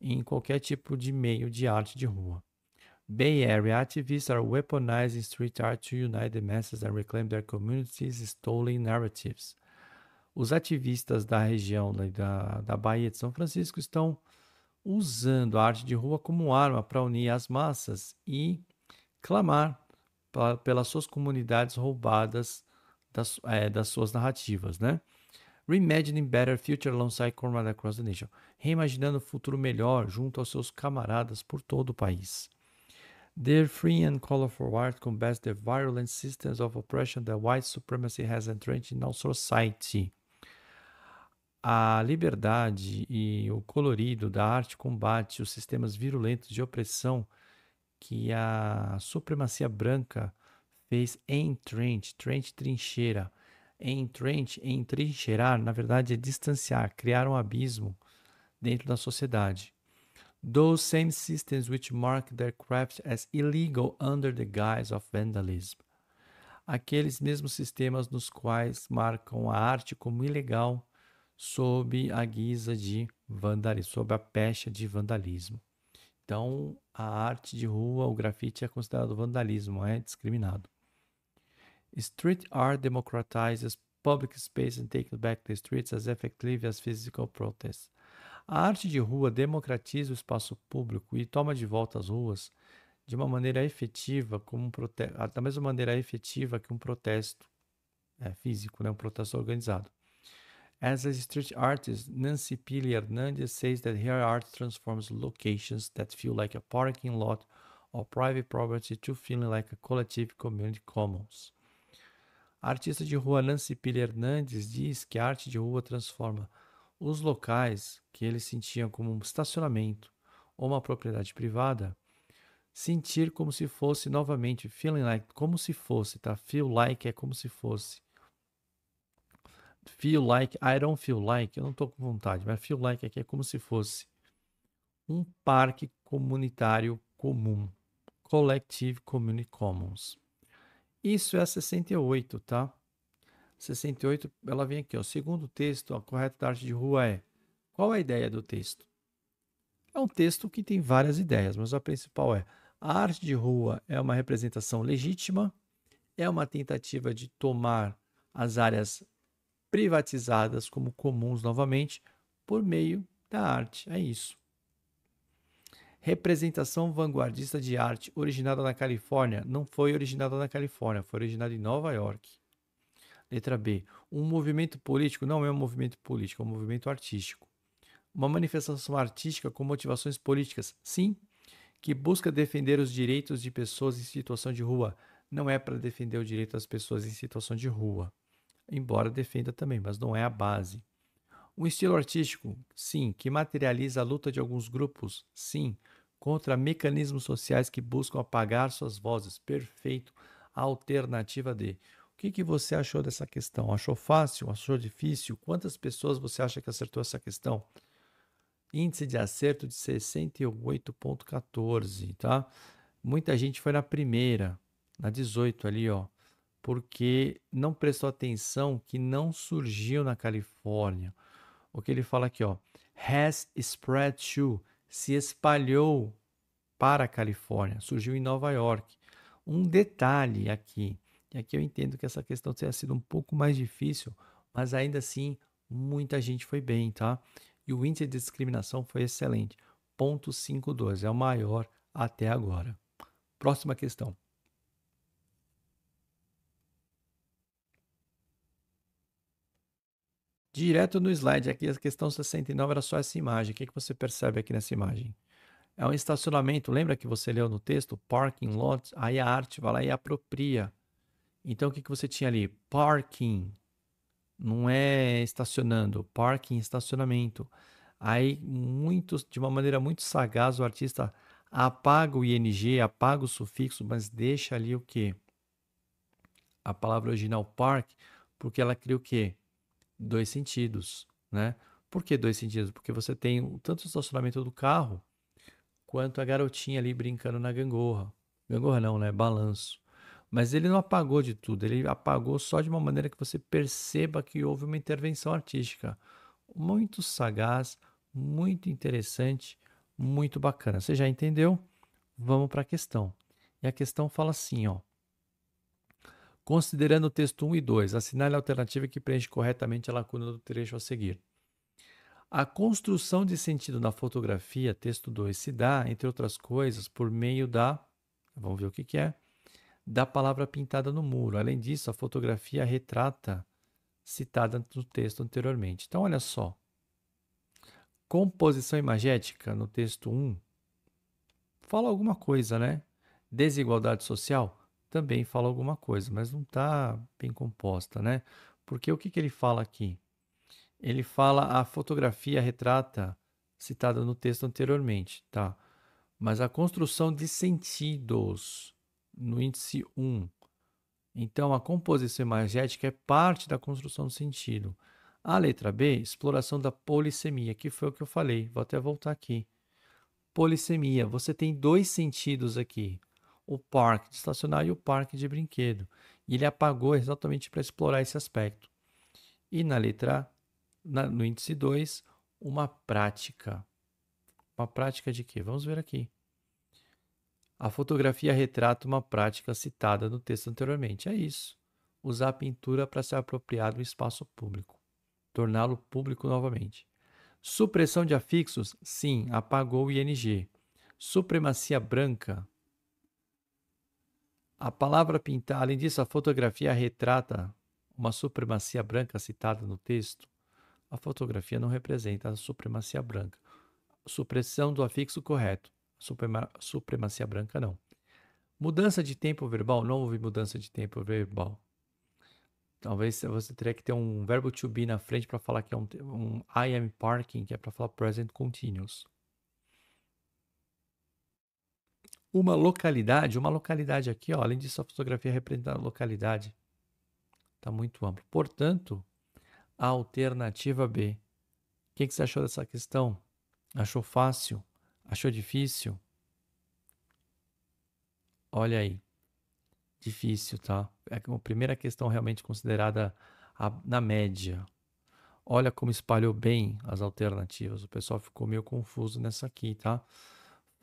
em qualquer tipo de meio de arte de rua. Bay Area activists are weaponizing street art to unite the masses and reclaim their communities' stolen narratives os ativistas da região da, da Bahia de São Francisco estão usando a arte de rua como arma para unir as massas e clamar pra, pelas suas comunidades roubadas das, é, das suas narrativas, né? Reimagining Better Future alongside comrades Across the Nation. Reimaginando o futuro melhor junto aos seus camaradas por todo o país. Their free and colorful art combats the violent systems of oppression that white supremacy has entrenched in our society. A liberdade e o colorido da arte combate os sistemas virulentos de opressão que a supremacia branca fez em Trent, Trent trincheira. Em Trent, entrincheirar, na verdade, é distanciar, criar um abismo dentro da sociedade. Those same systems which mark their craft as illegal under the guise of vandalism. Aqueles mesmos sistemas nos quais marcam a arte como ilegal sob a guisa de vandalismo, sob a pecha de vandalismo. Então, a arte de rua, o grafite é considerado vandalismo, é discriminado. Street art democratizes public space and takes back the streets as effectively as physical protests. A arte de rua democratiza o espaço público e toma de volta as ruas de uma maneira efetiva, como um prote... da mesma maneira efetiva que um protesto é, físico, né? um protesto organizado. As a street artist, Nancy Pili Hernandez says that her art transforms locations that feel like a parking lot or private property to feeling like a collective community commons. A artista de rua Nancy Pili Hernandez diz que a arte de rua transforma os locais que eles sentiam como um estacionamento ou uma propriedade privada, sentir como se fosse novamente, feeling like, como se fosse, tá? Feel like é como se fosse feel like, I don't feel like, eu não estou com vontade, mas feel like aqui é, é como se fosse um parque comunitário comum, Collective Community Commons. Isso é a 68, tá? 68, ela vem aqui, ó. Segundo texto, a correta da arte de rua é. Qual é a ideia do texto? É um texto que tem várias ideias, mas a principal é: a arte de rua é uma representação legítima, é uma tentativa de tomar as áreas privatizadas como comuns novamente por meio da arte. É isso. Representação vanguardista de arte originada na Califórnia não foi originada na Califórnia, foi originada em Nova York. Letra B. Um movimento político não é um movimento político, é um movimento artístico. Uma manifestação artística com motivações políticas, sim, que busca defender os direitos de pessoas em situação de rua. Não é para defender o direito das pessoas em situação de rua embora defenda também, mas não é a base. Um estilo artístico, sim, que materializa a luta de alguns grupos, sim, contra mecanismos sociais que buscam apagar suas vozes. Perfeito. A alternativa de O que, que você achou dessa questão? Achou fácil? Achou difícil? Quantas pessoas você acha que acertou essa questão? Índice de acerto de 68,14, tá? Muita gente foi na primeira, na 18 ali, ó porque não prestou atenção que não surgiu na Califórnia. O que ele fala aqui, ó, has spread to, se espalhou para a Califórnia, surgiu em Nova York. Um detalhe aqui, e aqui eu entendo que essa questão tenha sido um pouco mais difícil, mas ainda assim muita gente foi bem, tá? E o índice de discriminação foi excelente, 0.52, é o maior até agora. Próxima questão. direto no slide. Aqui a questão 69 era só essa imagem. O que, que você percebe aqui nessa imagem? É um estacionamento, lembra que você leu no texto? Parking lot, aí a arte vai lá e apropria. Então o que, que você tinha ali? Parking. Não é estacionando, parking, estacionamento. Aí, muito, de uma maneira muito sagaz, o artista apaga o ing, apaga o sufixo, mas deixa ali o que? A palavra original park, porque ela cria o quê? dois sentidos, né? Por que dois sentidos? Porque você tem tanto o estacionamento do carro quanto a garotinha ali brincando na gangorra. Gangorra não, né? Balanço. Mas ele não apagou de tudo, ele apagou só de uma maneira que você perceba que houve uma intervenção artística. Muito sagaz, muito interessante, muito bacana. Você já entendeu? Vamos para a questão. E a questão fala assim, ó: considerando o texto 1 e 2, assinale a alternativa que preenche corretamente a lacuna do trecho a seguir. A construção de sentido na fotografia, texto 2, se dá, entre outras coisas, por meio da. Vamos ver o que, que é. Da palavra pintada no muro. Além disso, a fotografia retrata citada no texto anteriormente. Então, olha só. Composição imagética, no texto 1, fala alguma coisa, né? Desigualdade social também fala alguma coisa, mas não está bem composta, né? Porque o que, que ele fala aqui? Ele fala a fotografia retrata, citada no texto anteriormente, tá? Mas a construção de sentidos no índice 1. Então, a composição imagética é parte da construção do sentido. A letra B, exploração da polissemia, que foi o que eu falei. Vou até voltar aqui. Polissemia, você tem dois sentidos aqui o parque de estacionar e o parque de brinquedo. E ele apagou exatamente para explorar esse aspecto. E na letra, na, no índice 2, uma prática. Uma prática de quê? Vamos ver aqui. A fotografia retrata uma prática citada no texto anteriormente. É isso. Usar a pintura para se apropriar do espaço público. Torná-lo público novamente. Supressão de afixos? Sim, apagou o ING. Supremacia branca? A palavra pintar, além disso, a fotografia retrata uma supremacia branca citada no texto. A fotografia não representa a supremacia branca. Supressão do afixo correto. Suprema, supremacia branca não. Mudança de tempo verbal, não houve mudança de tempo verbal. Talvez você teria que ter um verbo to be na frente para falar que é um, um I am parking, que é para falar present continuous. uma localidade, uma localidade aqui, ó, além disso, a fotografia representa a localidade. Está muito amplo. Portanto, a alternativa B. O que, que você achou dessa questão? Achou fácil? Achou difícil? Olha aí. Difícil, tá? É a primeira questão realmente considerada a, na média. Olha como espalhou bem as alternativas. O pessoal ficou meio confuso nessa aqui, tá?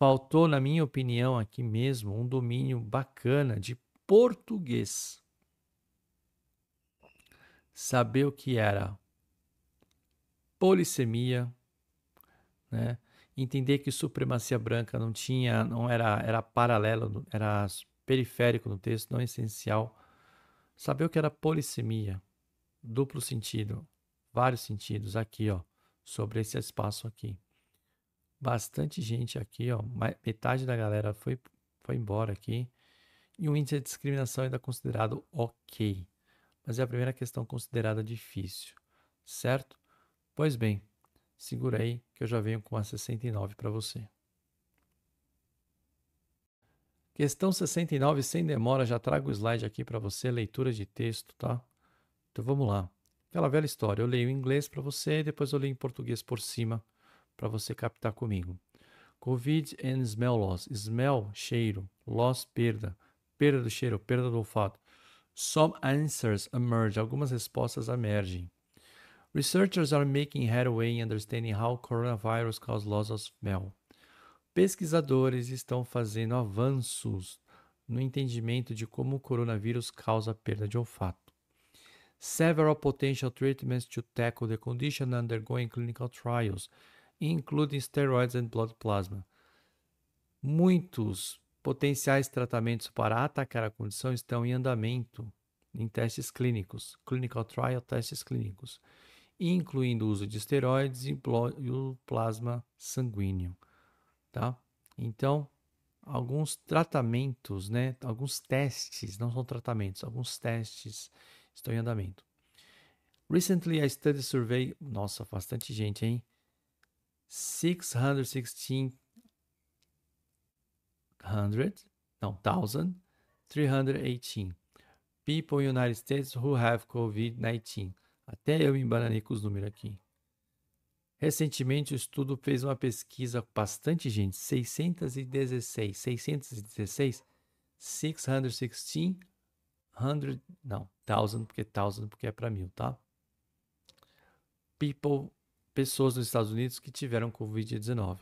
Faltou, na minha opinião, aqui mesmo, um domínio bacana de português. Saber o que era polissemia, né? entender que supremacia branca não tinha, não era, era paralelo, era periférico no texto, não é essencial. Saber o que era polissemia, duplo sentido, vários sentidos aqui, ó, sobre esse espaço aqui bastante gente aqui, ó, metade da galera foi, foi embora aqui. E o índice de discriminação ainda é considerado ok, mas é a primeira questão considerada difícil, certo? Pois bem, segura aí que eu já venho com a 69 para você. Questão 69, sem demora, já trago o slide aqui para você, leitura de texto, tá? Então vamos lá. Aquela velha história, eu leio em inglês para você, depois eu leio em português por cima para você captar comigo. Covid and smell loss. Smell, cheiro. Loss, perda. Perda do cheiro, perda do olfato. Some answers emerge. Algumas respostas emergem. Researchers are making headway in understanding how coronavirus causes loss of smell. Pesquisadores estão fazendo avanços no entendimento de como o coronavírus causa perda de olfato. Several potential treatments to tackle the condition undergoing clinical trials including steroids and blood plasma. Muitos potenciais tratamentos para atacar a condição estão em andamento em testes clínicos, clinical trial testes clínicos, incluindo o uso de esteroides e o plasma sanguíneo, tá? Então, alguns tratamentos, né, alguns testes, não são tratamentos, alguns testes estão em andamento. Recently, a study survey, nossa, bastante gente, hein? 616 hundred no thousand people in United States who have COVID-19. Até eu me embananei com os números aqui. Recentemente, o estudo fez uma pesquisa com bastante gente, 616, 616, 616, 100, não, 1000, porque 1000 porque é para mil, tá? People pessoas nos Estados Unidos que tiveram COVID-19.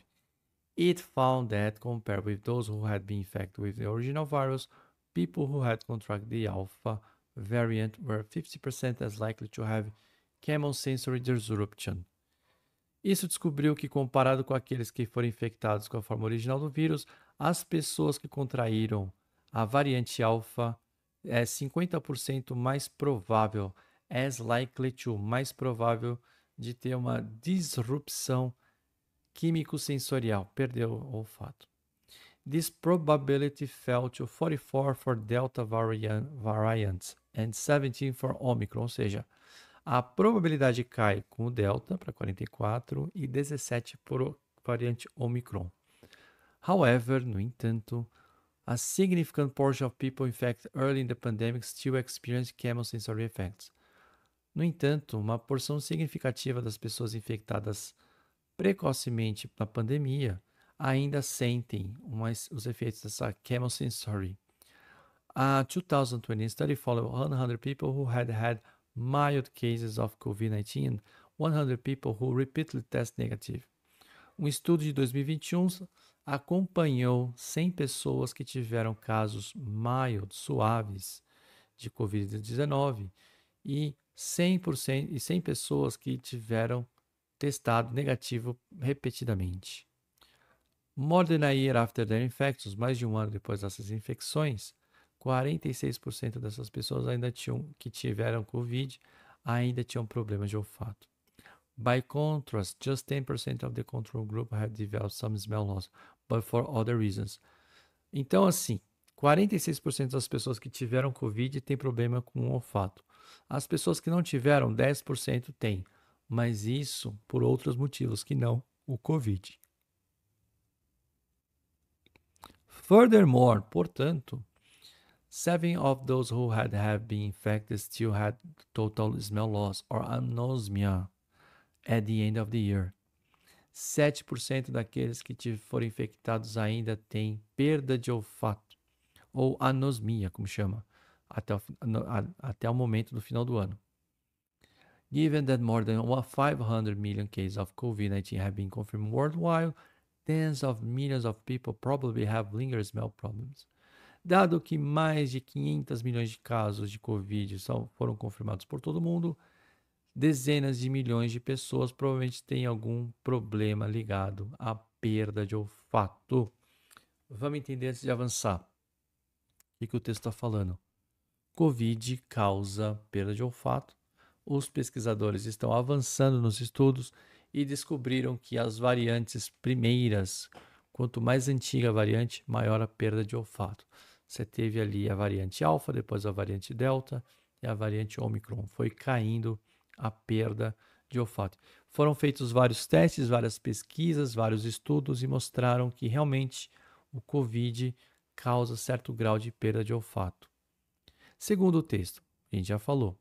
It found that compared with those who had been infected with the original virus, people who had contracted the alpha variant were 50% as likely to have chemo sensory disruption. Isso descobriu que, comparado com aqueles que foram infectados com a forma original do vírus, as pessoas que contraíram a variante alfa é 50% mais provável, as likely to, mais provável de ter uma disrupção químico-sensorial, perdeu o olfato. This probability fell to 44 for Delta variant, variants and 17 for Omicron, ou seja, a probabilidade cai com o Delta para 44 e 17 por variante Omicron. However, no entanto, a significant portion of people infected early in the pandemic still experience sensory effects. No entanto, uma porção significativa das pessoas infectadas precocemente na pandemia ainda sentem umas, os efeitos dessa chemosensory. A 2020 study followed 100 people who had had mild cases of COVID-19, 100 people who repeatedly test negative. Um estudo de 2021 acompanhou 100 pessoas que tiveram casos mild, suaves de COVID-19 e 100% e 100 pessoas que tiveram testado negativo repetidamente. More than a year after their infections, mais de um ano depois dessas infecções, 46% dessas pessoas ainda tinham que tiveram COVID ainda tinham problemas de olfato. By contrast, just 10% of the control group had developed some smell loss, but for other reasons. Então assim, 46% das pessoas que tiveram COVID têm problema com o olfato. As pessoas que não tiveram, 10% têm, mas isso por outros motivos que não o Covid. Furthermore, portanto, seven of those who had have been infected still had total smell loss or anosmia at the end of the year. 7% daqueles que foram infectados ainda têm perda de olfato ou anosmia, como chama, até o, até o momento do final do ano. Given that more than 500 million cases of COVID-19 have been confirmed worldwide, tens of millions of people probably have lingering smell problems. Dado que mais de 500 milhões de casos de Covid são, foram confirmados por todo mundo, dezenas de milhões de pessoas provavelmente têm algum problema ligado à perda de olfato. Vamos entender antes de avançar o que, que o texto está falando. Covid causa perda de olfato. Os pesquisadores estão avançando nos estudos e descobriram que as variantes primeiras, quanto mais antiga a variante, maior a perda de olfato. Você teve ali a variante alfa, depois a variante delta e a variante omicron. Foi caindo a perda de olfato. Foram feitos vários testes, várias pesquisas, vários estudos e mostraram que realmente o COVID causa certo grau de perda de olfato. Segundo o texto, a gente já falou,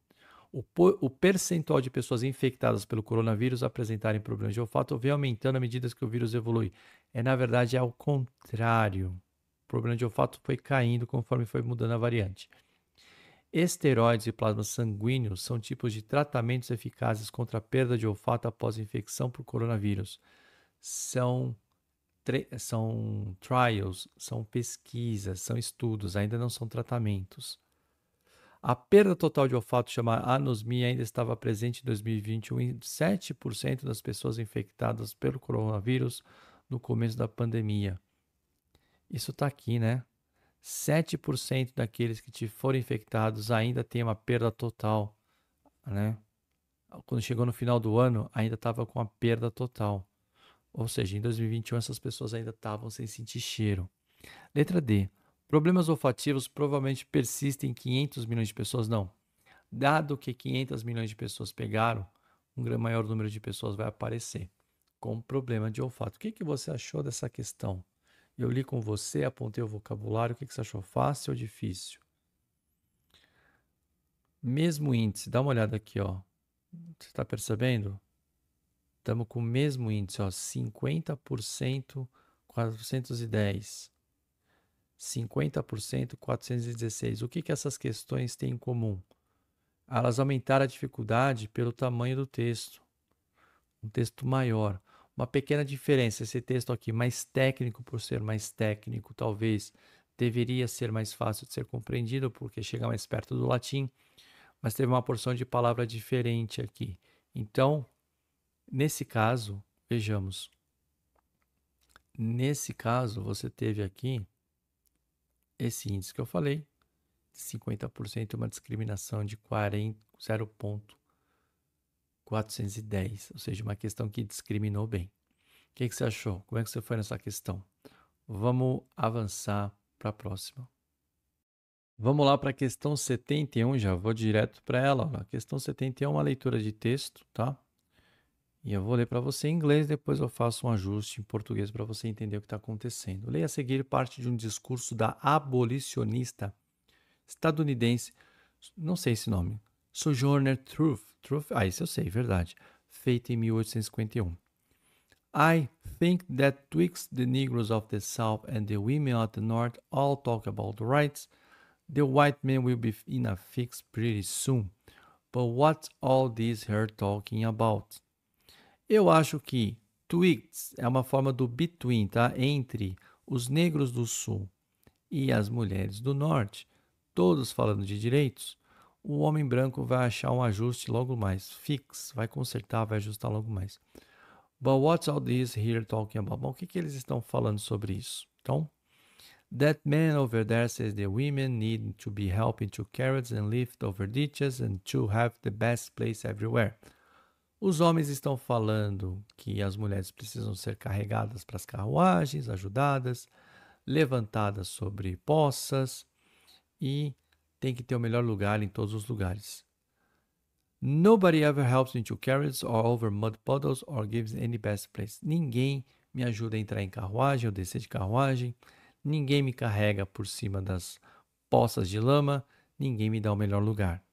o, o percentual de pessoas infectadas pelo coronavírus apresentarem problemas de olfato vem aumentando à medida que o vírus evolui. É, na verdade, ao contrário. O problema de olfato foi caindo conforme foi mudando a variante. Esteroides e plasma sanguíneos são tipos de tratamentos eficazes contra a perda de olfato após infecção por coronavírus. São, são trials, são pesquisas, são estudos, ainda não são tratamentos. A perda total de olfato chamada anosmia ainda estava presente em 2021 em 7% das pessoas infectadas pelo coronavírus no começo da pandemia. Isso está aqui, né? 7% daqueles que foram infectados ainda tem uma perda total, né? Quando chegou no final do ano, ainda estava com a perda total. Ou seja, em 2021 essas pessoas ainda estavam sem sentir cheiro. Letra D. Problemas olfativos provavelmente persistem em 500 milhões de pessoas? Não. Dado que 500 milhões de pessoas pegaram, um maior número de pessoas vai aparecer com problema de olfato. O que, que você achou dessa questão? Eu li com você, apontei o vocabulário. O que, que você achou? Fácil ou difícil? Mesmo índice, dá uma olhada aqui, ó. Você está percebendo? Estamos com o mesmo índice, ó, 50%, 410. 50%, 416. O que, que essas questões têm em comum? Elas aumentaram a dificuldade pelo tamanho do texto, um texto maior. Uma pequena diferença, esse texto aqui, mais técnico por ser mais técnico, talvez deveria ser mais fácil de ser compreendido, porque chega mais perto do latim, mas teve uma porção de palavra diferente aqui. Então, nesse caso, vejamos. Nesse caso, você teve aqui esse índice que eu falei, 50% uma discriminação de 0,410, ou seja, uma questão que discriminou bem. O que, que você achou? Como é que você foi nessa questão? Vamos avançar para a próxima. Vamos lá para a questão 71, já vou direto para ela. A questão 71 é uma leitura de texto, tá? E eu vou ler para você em inglês, depois eu faço um ajuste em português para você entender o que está acontecendo. Leia a seguir parte de um discurso da abolicionista estadunidense, não sei esse nome, Sojourner Truth. Truth ah, isso eu sei, verdade. Feita em 1851. I think that twixt the Negroes of the South and the women of the North all talk about rights, the white man will be in a fix pretty soon. But what's all this here talking about? Eu acho que tweets é uma forma do between, tá? Entre os negros do sul e as mulheres do norte, todos falando de direitos, o homem branco vai achar um ajuste logo mais. Fix, vai consertar, vai ajustar logo mais. But what's all this here talking about? Bom, o que, que eles estão falando sobre isso? Então, that man over there says the women need to be helping to carrots and lift over ditches and to have the best place everywhere. Os homens estão falando que as mulheres precisam ser carregadas para as carruagens, ajudadas, levantadas sobre poças e tem que ter o melhor lugar em todos os lugares. Nobody ever helps me to carriages or over mud puddles or gives any best place. Ninguém me ajuda a entrar em carruagem ou descer de carruagem. Ninguém me carrega por cima das poças de lama. Ninguém me dá o melhor lugar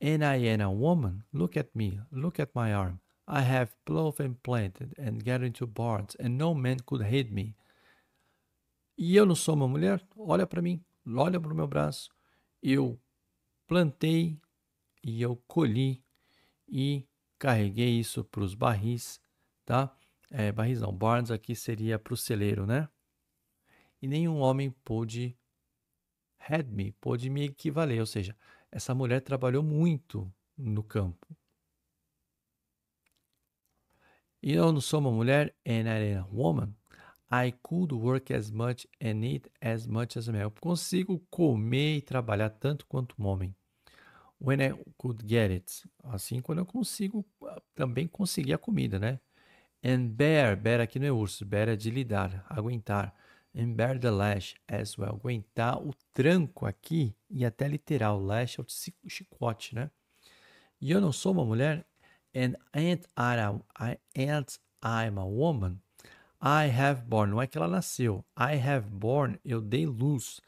and I am a woman. Look at me, look at my arm. I have ploughed and planted and get into barns, and no man could hit me. E eu não sou uma mulher? Olha para mim, olha para o meu braço. Eu plantei e eu colhi e carreguei isso para os barris, tá? É, barris não, barns aqui seria para o celeiro, né? E nenhum homem pôde head me, pôde me equivaler, ou seja, essa mulher trabalhou muito no campo. E eu não sou uma mulher and I am a woman. I could work as much and eat as much as a man. Eu consigo comer e trabalhar tanto quanto um homem. When I could get it. Assim, quando eu consigo, ah, também conseguir a comida, né? And bear, bear aqui não é urso, bear é de lidar, aguentar and bear the lash as well. Aguentar o tranco aqui e até literal, lash é o chicote, né? E eu não sou uma mulher, and ain't I, I, ain't I'm a woman, I have born, não é que ela nasceu, I have born, eu dei luz,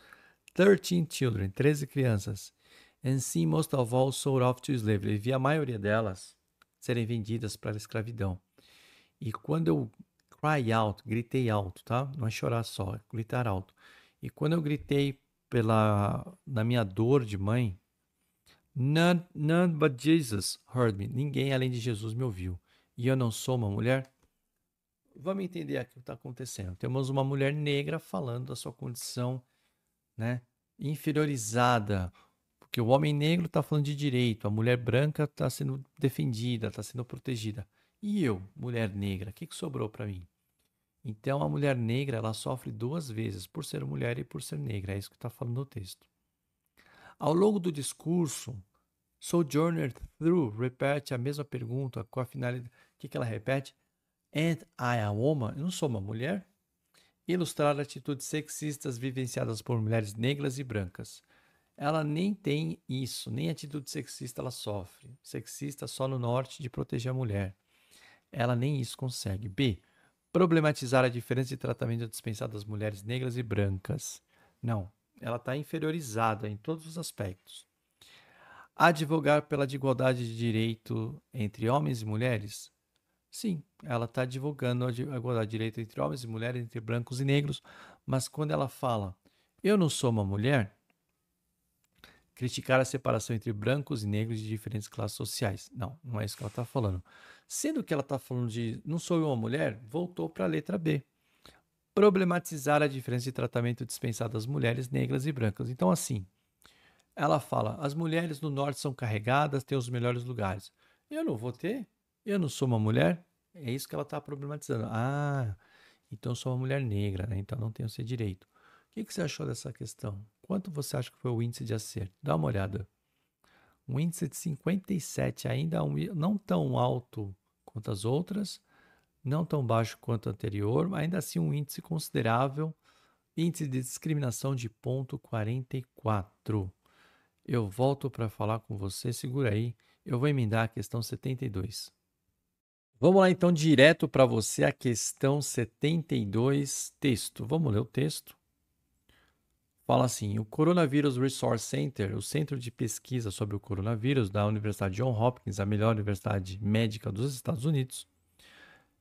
13 children, 13 crianças, and see most of all sold off to slavery, vi a maioria delas serem vendidas para a escravidão. E quando eu cry out, gritei alto, tá? Não é chorar só, é gritar alto. E quando eu gritei pela na minha dor de mãe, none, none but Jesus heard me. Ninguém além de Jesus me ouviu. E eu não sou uma mulher? Vamos entender aqui o que está acontecendo. Temos uma mulher negra falando da sua condição, né? Inferiorizada, porque o homem negro está falando de direito, a mulher branca está sendo defendida, está sendo protegida. E eu, mulher negra, o que, que sobrou para mim? Então, a mulher negra ela sofre duas vezes, por ser mulher e por ser negra. É isso que está falando o texto. Ao longo do discurso, Sojourner Through repete a mesma pergunta com a finalidade. O que, que ela repete? And I a woman? Eu não sou uma mulher? Ilustrar atitudes sexistas vivenciadas por mulheres negras e brancas. Ela nem tem isso, nem atitude sexista ela sofre. Sexista só no norte de proteger a mulher. Ela nem isso consegue. B problematizar a diferença de tratamento dispensado às mulheres negras e brancas. Não, ela está inferiorizada em todos os aspectos. Advogar pela igualdade de direito entre homens e mulheres? Sim, ela está advogando a igualdade de direito entre homens e mulheres, entre brancos e negros, mas quando ela fala, eu não sou uma mulher, criticar a separação entre brancos e negros de diferentes classes sociais. Não, não é isso que ela está falando. Sendo que ela está falando de não sou eu uma mulher, voltou para a letra B. Problematizar a diferença de tratamento dispensado às mulheres negras e brancas. Então, assim, ela fala: as mulheres do norte são carregadas, têm os melhores lugares. Eu não vou ter? Eu não sou uma mulher? É isso que ela está problematizando. Ah, então eu sou uma mulher negra, né? então não tenho esse direito. O que, que você achou dessa questão? Quanto você acha que foi o índice de acerto? Dá uma olhada um índice de 57 ainda não tão alto quanto as outras, não tão baixo quanto o anterior, mas ainda assim um índice considerável, índice de discriminação de ponto 44. Eu volto para falar com você, segura aí, eu vou emendar a questão 72. Vamos lá então direto para você a questão 72, texto. Vamos ler o texto fala assim: o Coronavírus Resource Center, o centro de pesquisa sobre o coronavírus da Universidade John Hopkins, a melhor universidade médica dos Estados Unidos,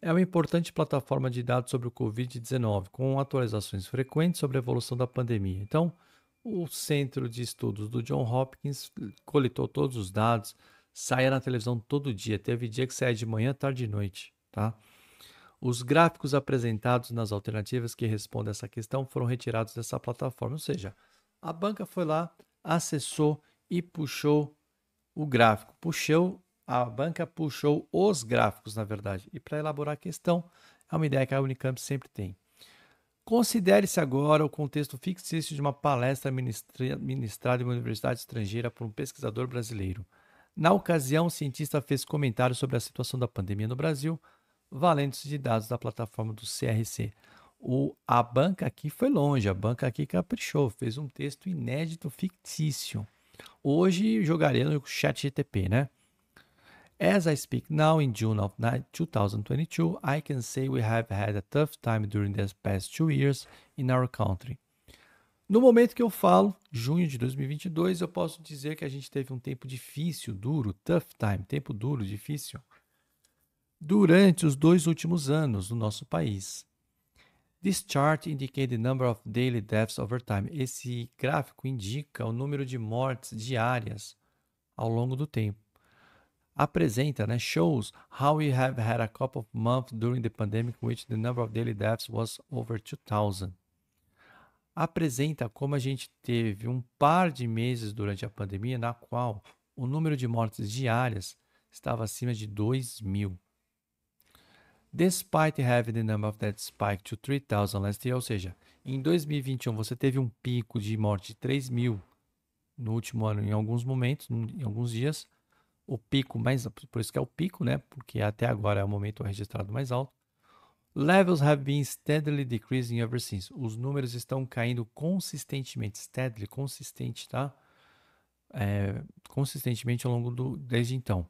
é uma importante plataforma de dados sobre o Covid-19, com atualizações frequentes sobre a evolução da pandemia. Então, o Centro de Estudos do John Hopkins coletou todos os dados, saía na televisão todo dia, teve dia que saía de manhã, tarde e noite, tá? Os gráficos apresentados nas alternativas que respondem essa questão foram retirados dessa plataforma. Ou seja, a banca foi lá, acessou e puxou o gráfico. Puxou, a banca puxou os gráficos, na verdade. E para elaborar a questão, é uma ideia que a Unicamp sempre tem. Considere-se agora o contexto fictício de uma palestra ministrada em uma universidade estrangeira por um pesquisador brasileiro. Na ocasião, o cientista fez comentários sobre a situação da pandemia no Brasil, valentes de dados da plataforma do CRC. O, a banca aqui foi longe, a banca aqui caprichou, fez um texto inédito fictício. Hoje jogaria no chat GTP, né? As I speak now in June of 2022, I can say we have had a tough time during the past two years in our country. No momento que eu falo, junho de 2022, eu posso dizer que a gente teve um tempo difícil, duro, tough time, tempo duro, difícil, durante os dois últimos anos no nosso país. This chart indicates the number of daily deaths over time. Esse gráfico indica o número de mortes diárias ao longo do tempo. Apresenta, né, shows how we have had a couple of months during the pandemic which the number of daily deaths was over 2000. Apresenta como a gente teve um par de meses durante a pandemia na qual o número de mortes diárias estava acima de 2000. mil despite having the number of deaths spike to 3,000 last year, ou seja, em 2021 você teve um pico de morte de 3 mil no último ano em alguns momentos, em alguns dias, o pico mais, por isso que é o pico, né? Porque até agora é o momento registrado mais alto. Levels have been steadily decreasing ever since. Os números estão caindo consistentemente, steadily, consistente, tá? É, consistentemente ao longo do desde então.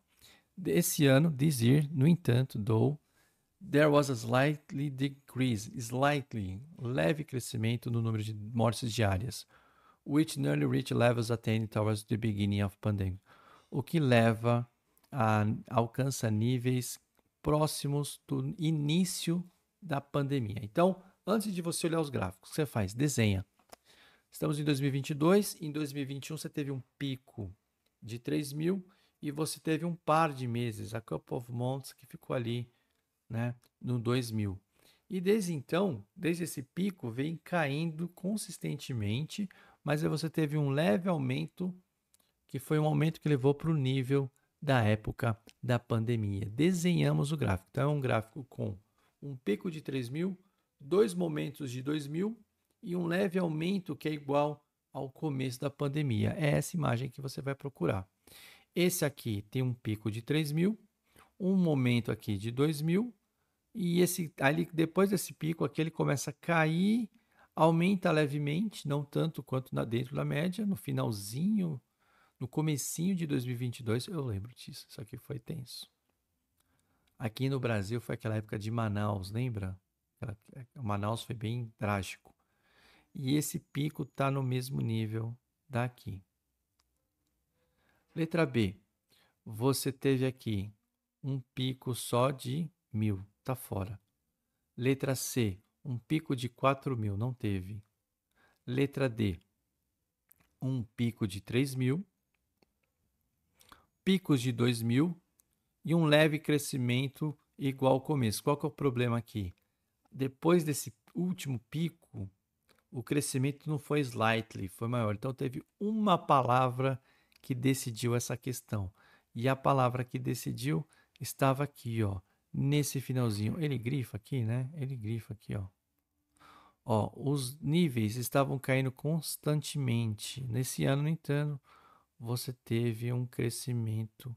Esse ano, this year, no entanto, though, There was a slightly decrease, slightly, leve crescimento no número de mortes diárias, which nearly reached levels attained towards the beginning of pandemic, o que leva a alcança níveis próximos do início da pandemia. Então, antes de você olhar os gráficos, você faz? Desenha. Estamos em 2022, em 2021 você teve um pico de 3 mil e você teve um par de meses, a couple of months, que ficou ali né, no 2000. E desde então, desde esse pico, vem caindo consistentemente, mas você teve um leve aumento, que foi um aumento que levou para o nível da época da pandemia. Desenhamos o gráfico. Então, é um gráfico com um pico de 3 mil, dois momentos de 2 mil e um leve aumento que é igual ao começo da pandemia. É essa imagem que você vai procurar. Esse aqui tem um pico de 3 mil, um momento aqui de 2 mil e esse ali depois desse pico aqui ele começa a cair, aumenta levemente, não tanto quanto na, dentro da média, no finalzinho, no comecinho de 2022, eu lembro disso, isso aqui foi tenso. Aqui no Brasil foi aquela época de Manaus, lembra? É, Manaus foi bem trágico. E esse pico está no mesmo nível daqui. Letra B. Você teve aqui um pico só de mil, tá fora. Letra C, um pico de 4 mil, não teve. Letra D, um pico de 3 mil, picos de 2 mil e um leve crescimento igual ao começo. Qual que é o problema aqui? Depois desse último pico, o crescimento não foi slightly, foi maior. Então teve uma palavra que decidiu essa questão. E a palavra que decidiu estava aqui, ó nesse finalzinho. Ele grifa aqui, né? Ele grifa aqui, ó. Ó, os níveis estavam caindo constantemente. Nesse ano, no entanto, você teve um crescimento.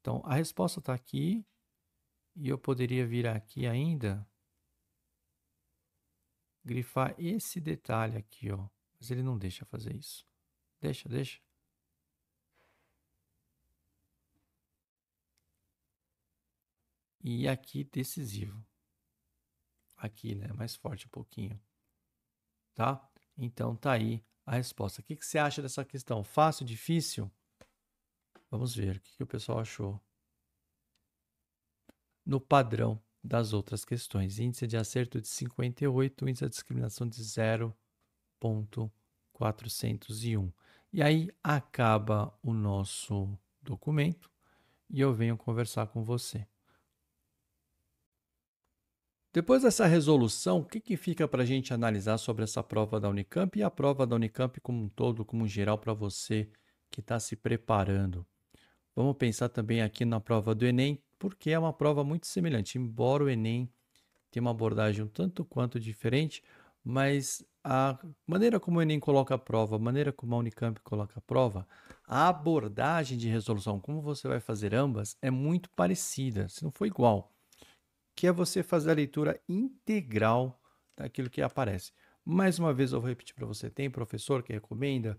Então, a resposta está aqui. E eu poderia virar aqui ainda, grifar esse detalhe aqui, ó. Mas ele não deixa fazer isso. Deixa, deixa. E aqui decisivo. Aqui, né? Mais forte um pouquinho. Tá? Então tá aí a resposta. O que, que você acha dessa questão? Fácil, difícil? Vamos ver o que, que o pessoal achou. No padrão das outras questões. Índice de acerto de 58, índice de discriminação de 0.401. E aí acaba o nosso documento e eu venho conversar com você. Depois dessa resolução, o que, que fica para a gente analisar sobre essa prova da Unicamp e a prova da Unicamp como um todo, como um geral, para você que está se preparando? Vamos pensar também aqui na prova do Enem, porque é uma prova muito semelhante, embora o Enem tenha uma abordagem um tanto quanto diferente, mas a maneira como o Enem coloca a prova, a maneira como a Unicamp coloca a prova, a abordagem de resolução, como você vai fazer ambas, é muito parecida, se não for igual que é você fazer a leitura integral daquilo que aparece. Mais uma vez eu vou repetir para você, tem professor que recomenda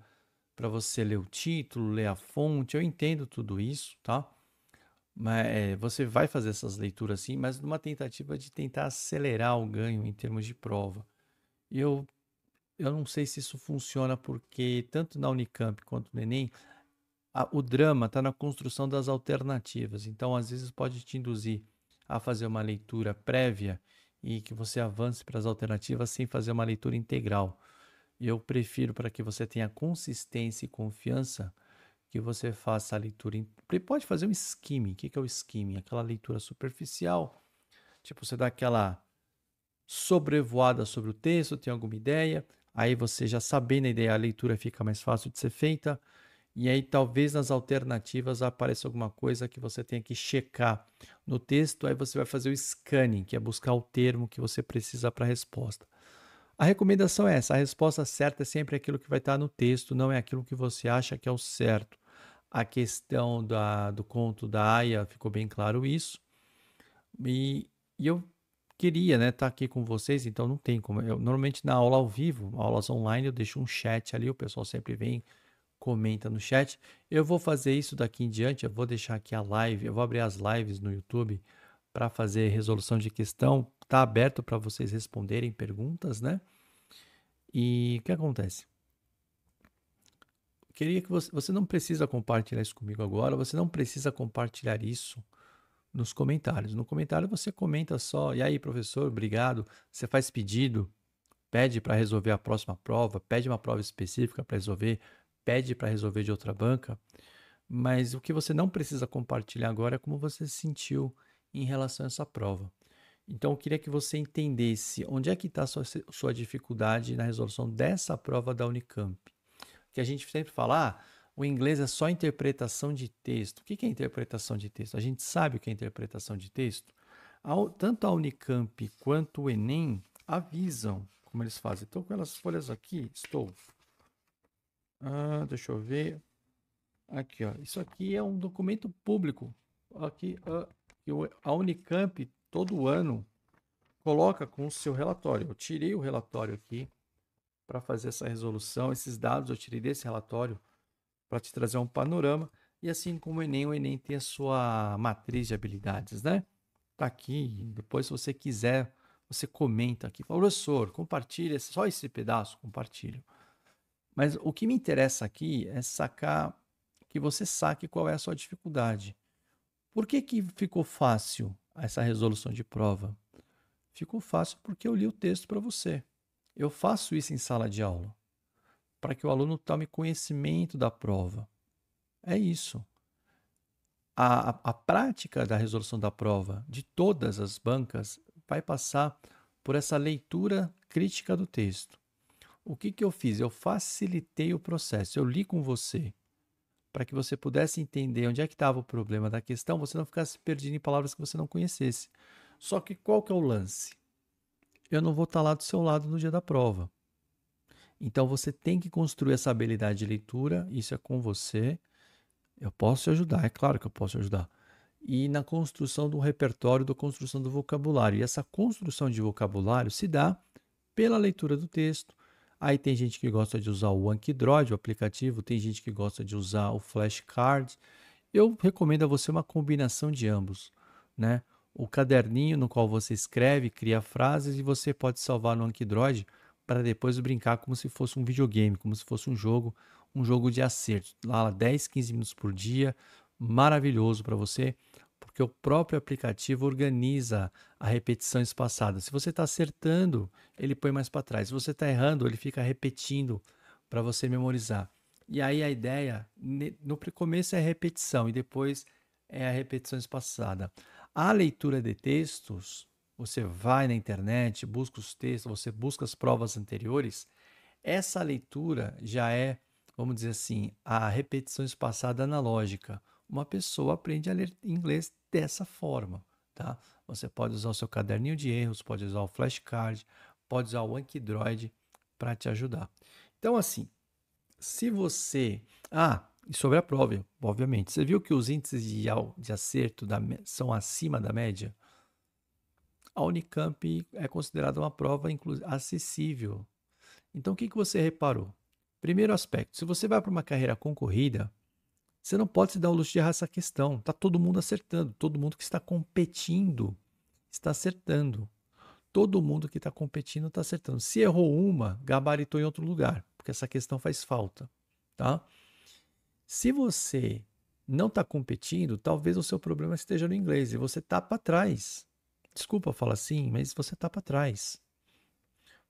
para você ler o título, ler a fonte, eu entendo tudo isso, tá? Mas é, você vai fazer essas leituras sim, mas numa tentativa de tentar acelerar o ganho em termos de prova. eu, eu não sei se isso funciona porque tanto na Unicamp quanto no Enem, a, o drama está na construção das alternativas. Então, às vezes pode te induzir a fazer uma leitura prévia e que você avance para as alternativas sem fazer uma leitura integral. Eu prefiro para que você tenha consistência e confiança que você faça a leitura. Pode fazer um skimming. O que é o skimming? Aquela leitura superficial. Tipo, você dá aquela sobrevoada sobre o texto, tem alguma ideia. Aí você já sabendo a ideia, a leitura fica mais fácil de ser feita. E aí talvez nas alternativas apareça alguma coisa que você tenha que checar no texto, aí você vai fazer o scanning, que é buscar o termo que você precisa para a resposta. A recomendação é essa, a resposta certa é sempre aquilo que vai estar tá no texto, não é aquilo que você acha que é o certo. A questão da, do conto da Aya ficou bem claro isso. E, e eu queria né, estar tá aqui com vocês, então não tem como. Eu, normalmente na aula ao vivo, aulas online, eu deixo um chat ali, o pessoal sempre vem comenta no chat. Eu vou fazer isso daqui em diante, eu vou deixar aqui a live, eu vou abrir as lives no YouTube para fazer resolução de questão. Está aberto para vocês responderem perguntas, né? E o que acontece? Queria que você, você não precisa compartilhar isso comigo agora, você não precisa compartilhar isso nos comentários. No comentário você comenta só, e aí, professor, obrigado. Você faz pedido, pede para resolver a próxima prova, pede uma prova específica para resolver, pede para resolver de outra banca, mas o que você não precisa compartilhar agora é como você se sentiu em relação a essa prova. Então eu queria que você entendesse onde é que está a sua, sua, dificuldade na resolução dessa prova da Unicamp. Que a gente sempre fala, ah, o inglês é só interpretação de texto. O que é interpretação de texto? A gente sabe o que é interpretação de texto. Tanto a Unicamp quanto o Enem avisam como eles fazem. Estou com elas folhas aqui, estou. Ah, deixa eu ver. Aqui, ó. Isso aqui é um documento público. Aqui, a, Unicamp, todo ano, coloca com o seu relatório. Eu tirei o relatório aqui para fazer essa resolução. Esses dados eu tirei desse relatório para te trazer um panorama. E assim como o Enem, o Enem tem a sua matriz de habilidades, né? Tá aqui. Depois, se você quiser, você comenta aqui. professor, compartilha só esse pedaço, compartilha. Mas o que me interessa aqui é sacar que você saque qual é a sua dificuldade. Por que, que ficou fácil essa resolução de prova? Ficou fácil porque eu li o texto para você. Eu faço isso em sala de aula, para que o aluno tome conhecimento da prova. É isso. A, a, a, prática da resolução da prova de todas as bancas vai passar por essa leitura crítica do texto. O que, que eu fiz? Eu facilitei o processo. Eu li com você para que você pudesse entender onde é que estava o problema da questão, você não ficasse perdido em palavras que você não conhecesse. Só que qual que é o lance? Eu não vou estar tá lá do seu lado no dia da prova. Então você tem que construir essa habilidade de leitura, isso é com você. Eu posso te ajudar, é claro que eu posso te ajudar. E na construção do repertório, da construção do vocabulário. E essa construção de vocabulário se dá pela leitura do texto, Aí tem gente que gosta de usar o OneDrive, o aplicativo, tem gente que gosta de usar o flashcard. Eu recomendo a você uma combinação de ambos, né? O caderninho no qual você escreve, cria frases e você pode salvar no OneDrive para depois brincar como se fosse um videogame, como se fosse um jogo, um jogo de acerto. Lá 10, 15 minutos por dia, maravilhoso para você porque o próprio aplicativo organiza a repetição espaçada. Se você está acertando, ele põe mais para trás. Se você está errando, ele fica repetindo para você memorizar. E aí a ideia, no começo é repetição e depois é a repetição espaçada. A leitura de textos, você vai na internet, busca os textos, você busca as provas anteriores. Essa leitura já é, vamos dizer assim, a repetição espaçada analógica uma pessoa aprende a ler inglês dessa forma, tá? Você pode usar o seu caderninho de erros, pode usar o flashcard, pode usar o Android para te ajudar. Então, assim, se você. Ah, e sobre a prova, obviamente. Você viu que os índices de, de acerto da, são acima da média? A Unicamp é considerada uma prova acessível. Então, o que, que você reparou? Primeiro aspecto: se você vai para uma carreira concorrida, você não pode se dar o luxo de errar essa questão. Está todo mundo acertando. Todo mundo que está competindo está acertando. Todo mundo que está competindo está acertando. Se errou uma, gabaritou em outro lugar, porque essa questão faz falta. Tá? Se você não está competindo, talvez o seu problema esteja no inglês e você está para trás. Desculpa falar assim, mas você está para trás.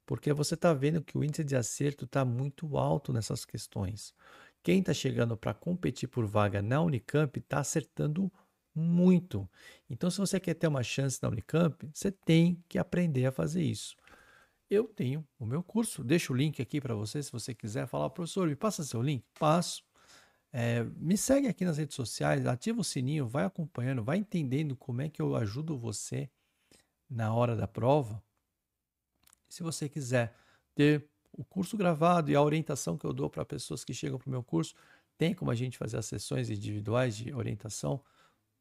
Porque você está vendo que o índice de acerto está muito alto nessas questões. Quem está chegando para competir por vaga na Unicamp está acertando muito. Então, se você quer ter uma chance na Unicamp, você tem que aprender a fazer isso. Eu tenho o meu curso, deixo o link aqui para você se você quiser falar, professor, me passa seu link? Passo. É, me segue aqui nas redes sociais, ativa o sininho, vai acompanhando, vai entendendo como é que eu ajudo você na hora da prova. Se você quiser ter o curso gravado e a orientação que eu dou para pessoas que chegam para o meu curso, tem como a gente fazer as sessões individuais de orientação.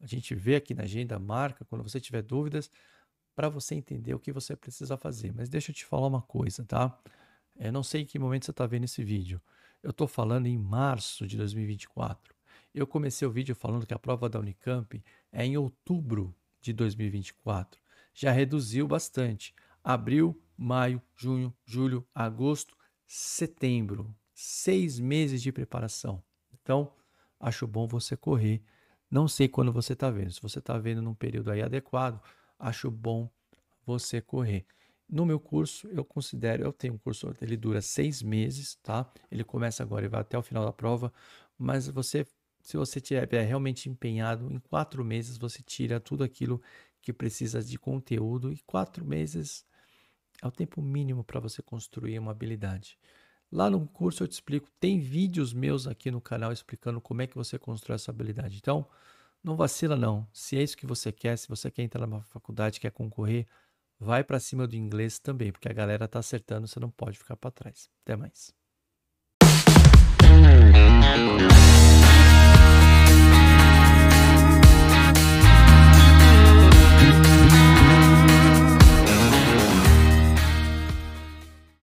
A gente vê aqui na agenda, marca, quando você tiver dúvidas, para você entender o que você precisa fazer. Mas deixa eu te falar uma coisa, tá? Eu é, não sei em que momento você está vendo esse vídeo. Eu estou falando em março de 2024. Eu comecei o vídeo falando que a prova da Unicamp é em outubro de 2024. Já reduziu bastante abril, maio, junho, julho, agosto, setembro. Seis meses de preparação. Então, acho bom você correr. Não sei quando você está vendo. Se você está vendo num período aí adequado, acho bom você correr. No meu curso, eu considero, eu tenho um curso, ele dura seis meses, tá? Ele começa agora e vai até o final da prova, mas você, se você estiver realmente empenhado, em quatro meses você tira tudo aquilo que precisa de conteúdo e quatro meses é o tempo mínimo para você construir uma habilidade. Lá no curso eu te explico, tem vídeos meus aqui no canal explicando como é que você constrói essa habilidade. Então, não vacila não. Se é isso que você quer, se você quer entrar numa faculdade, quer concorrer, vai para cima do inglês também, porque a galera tá acertando, você não pode ficar para trás. Até mais.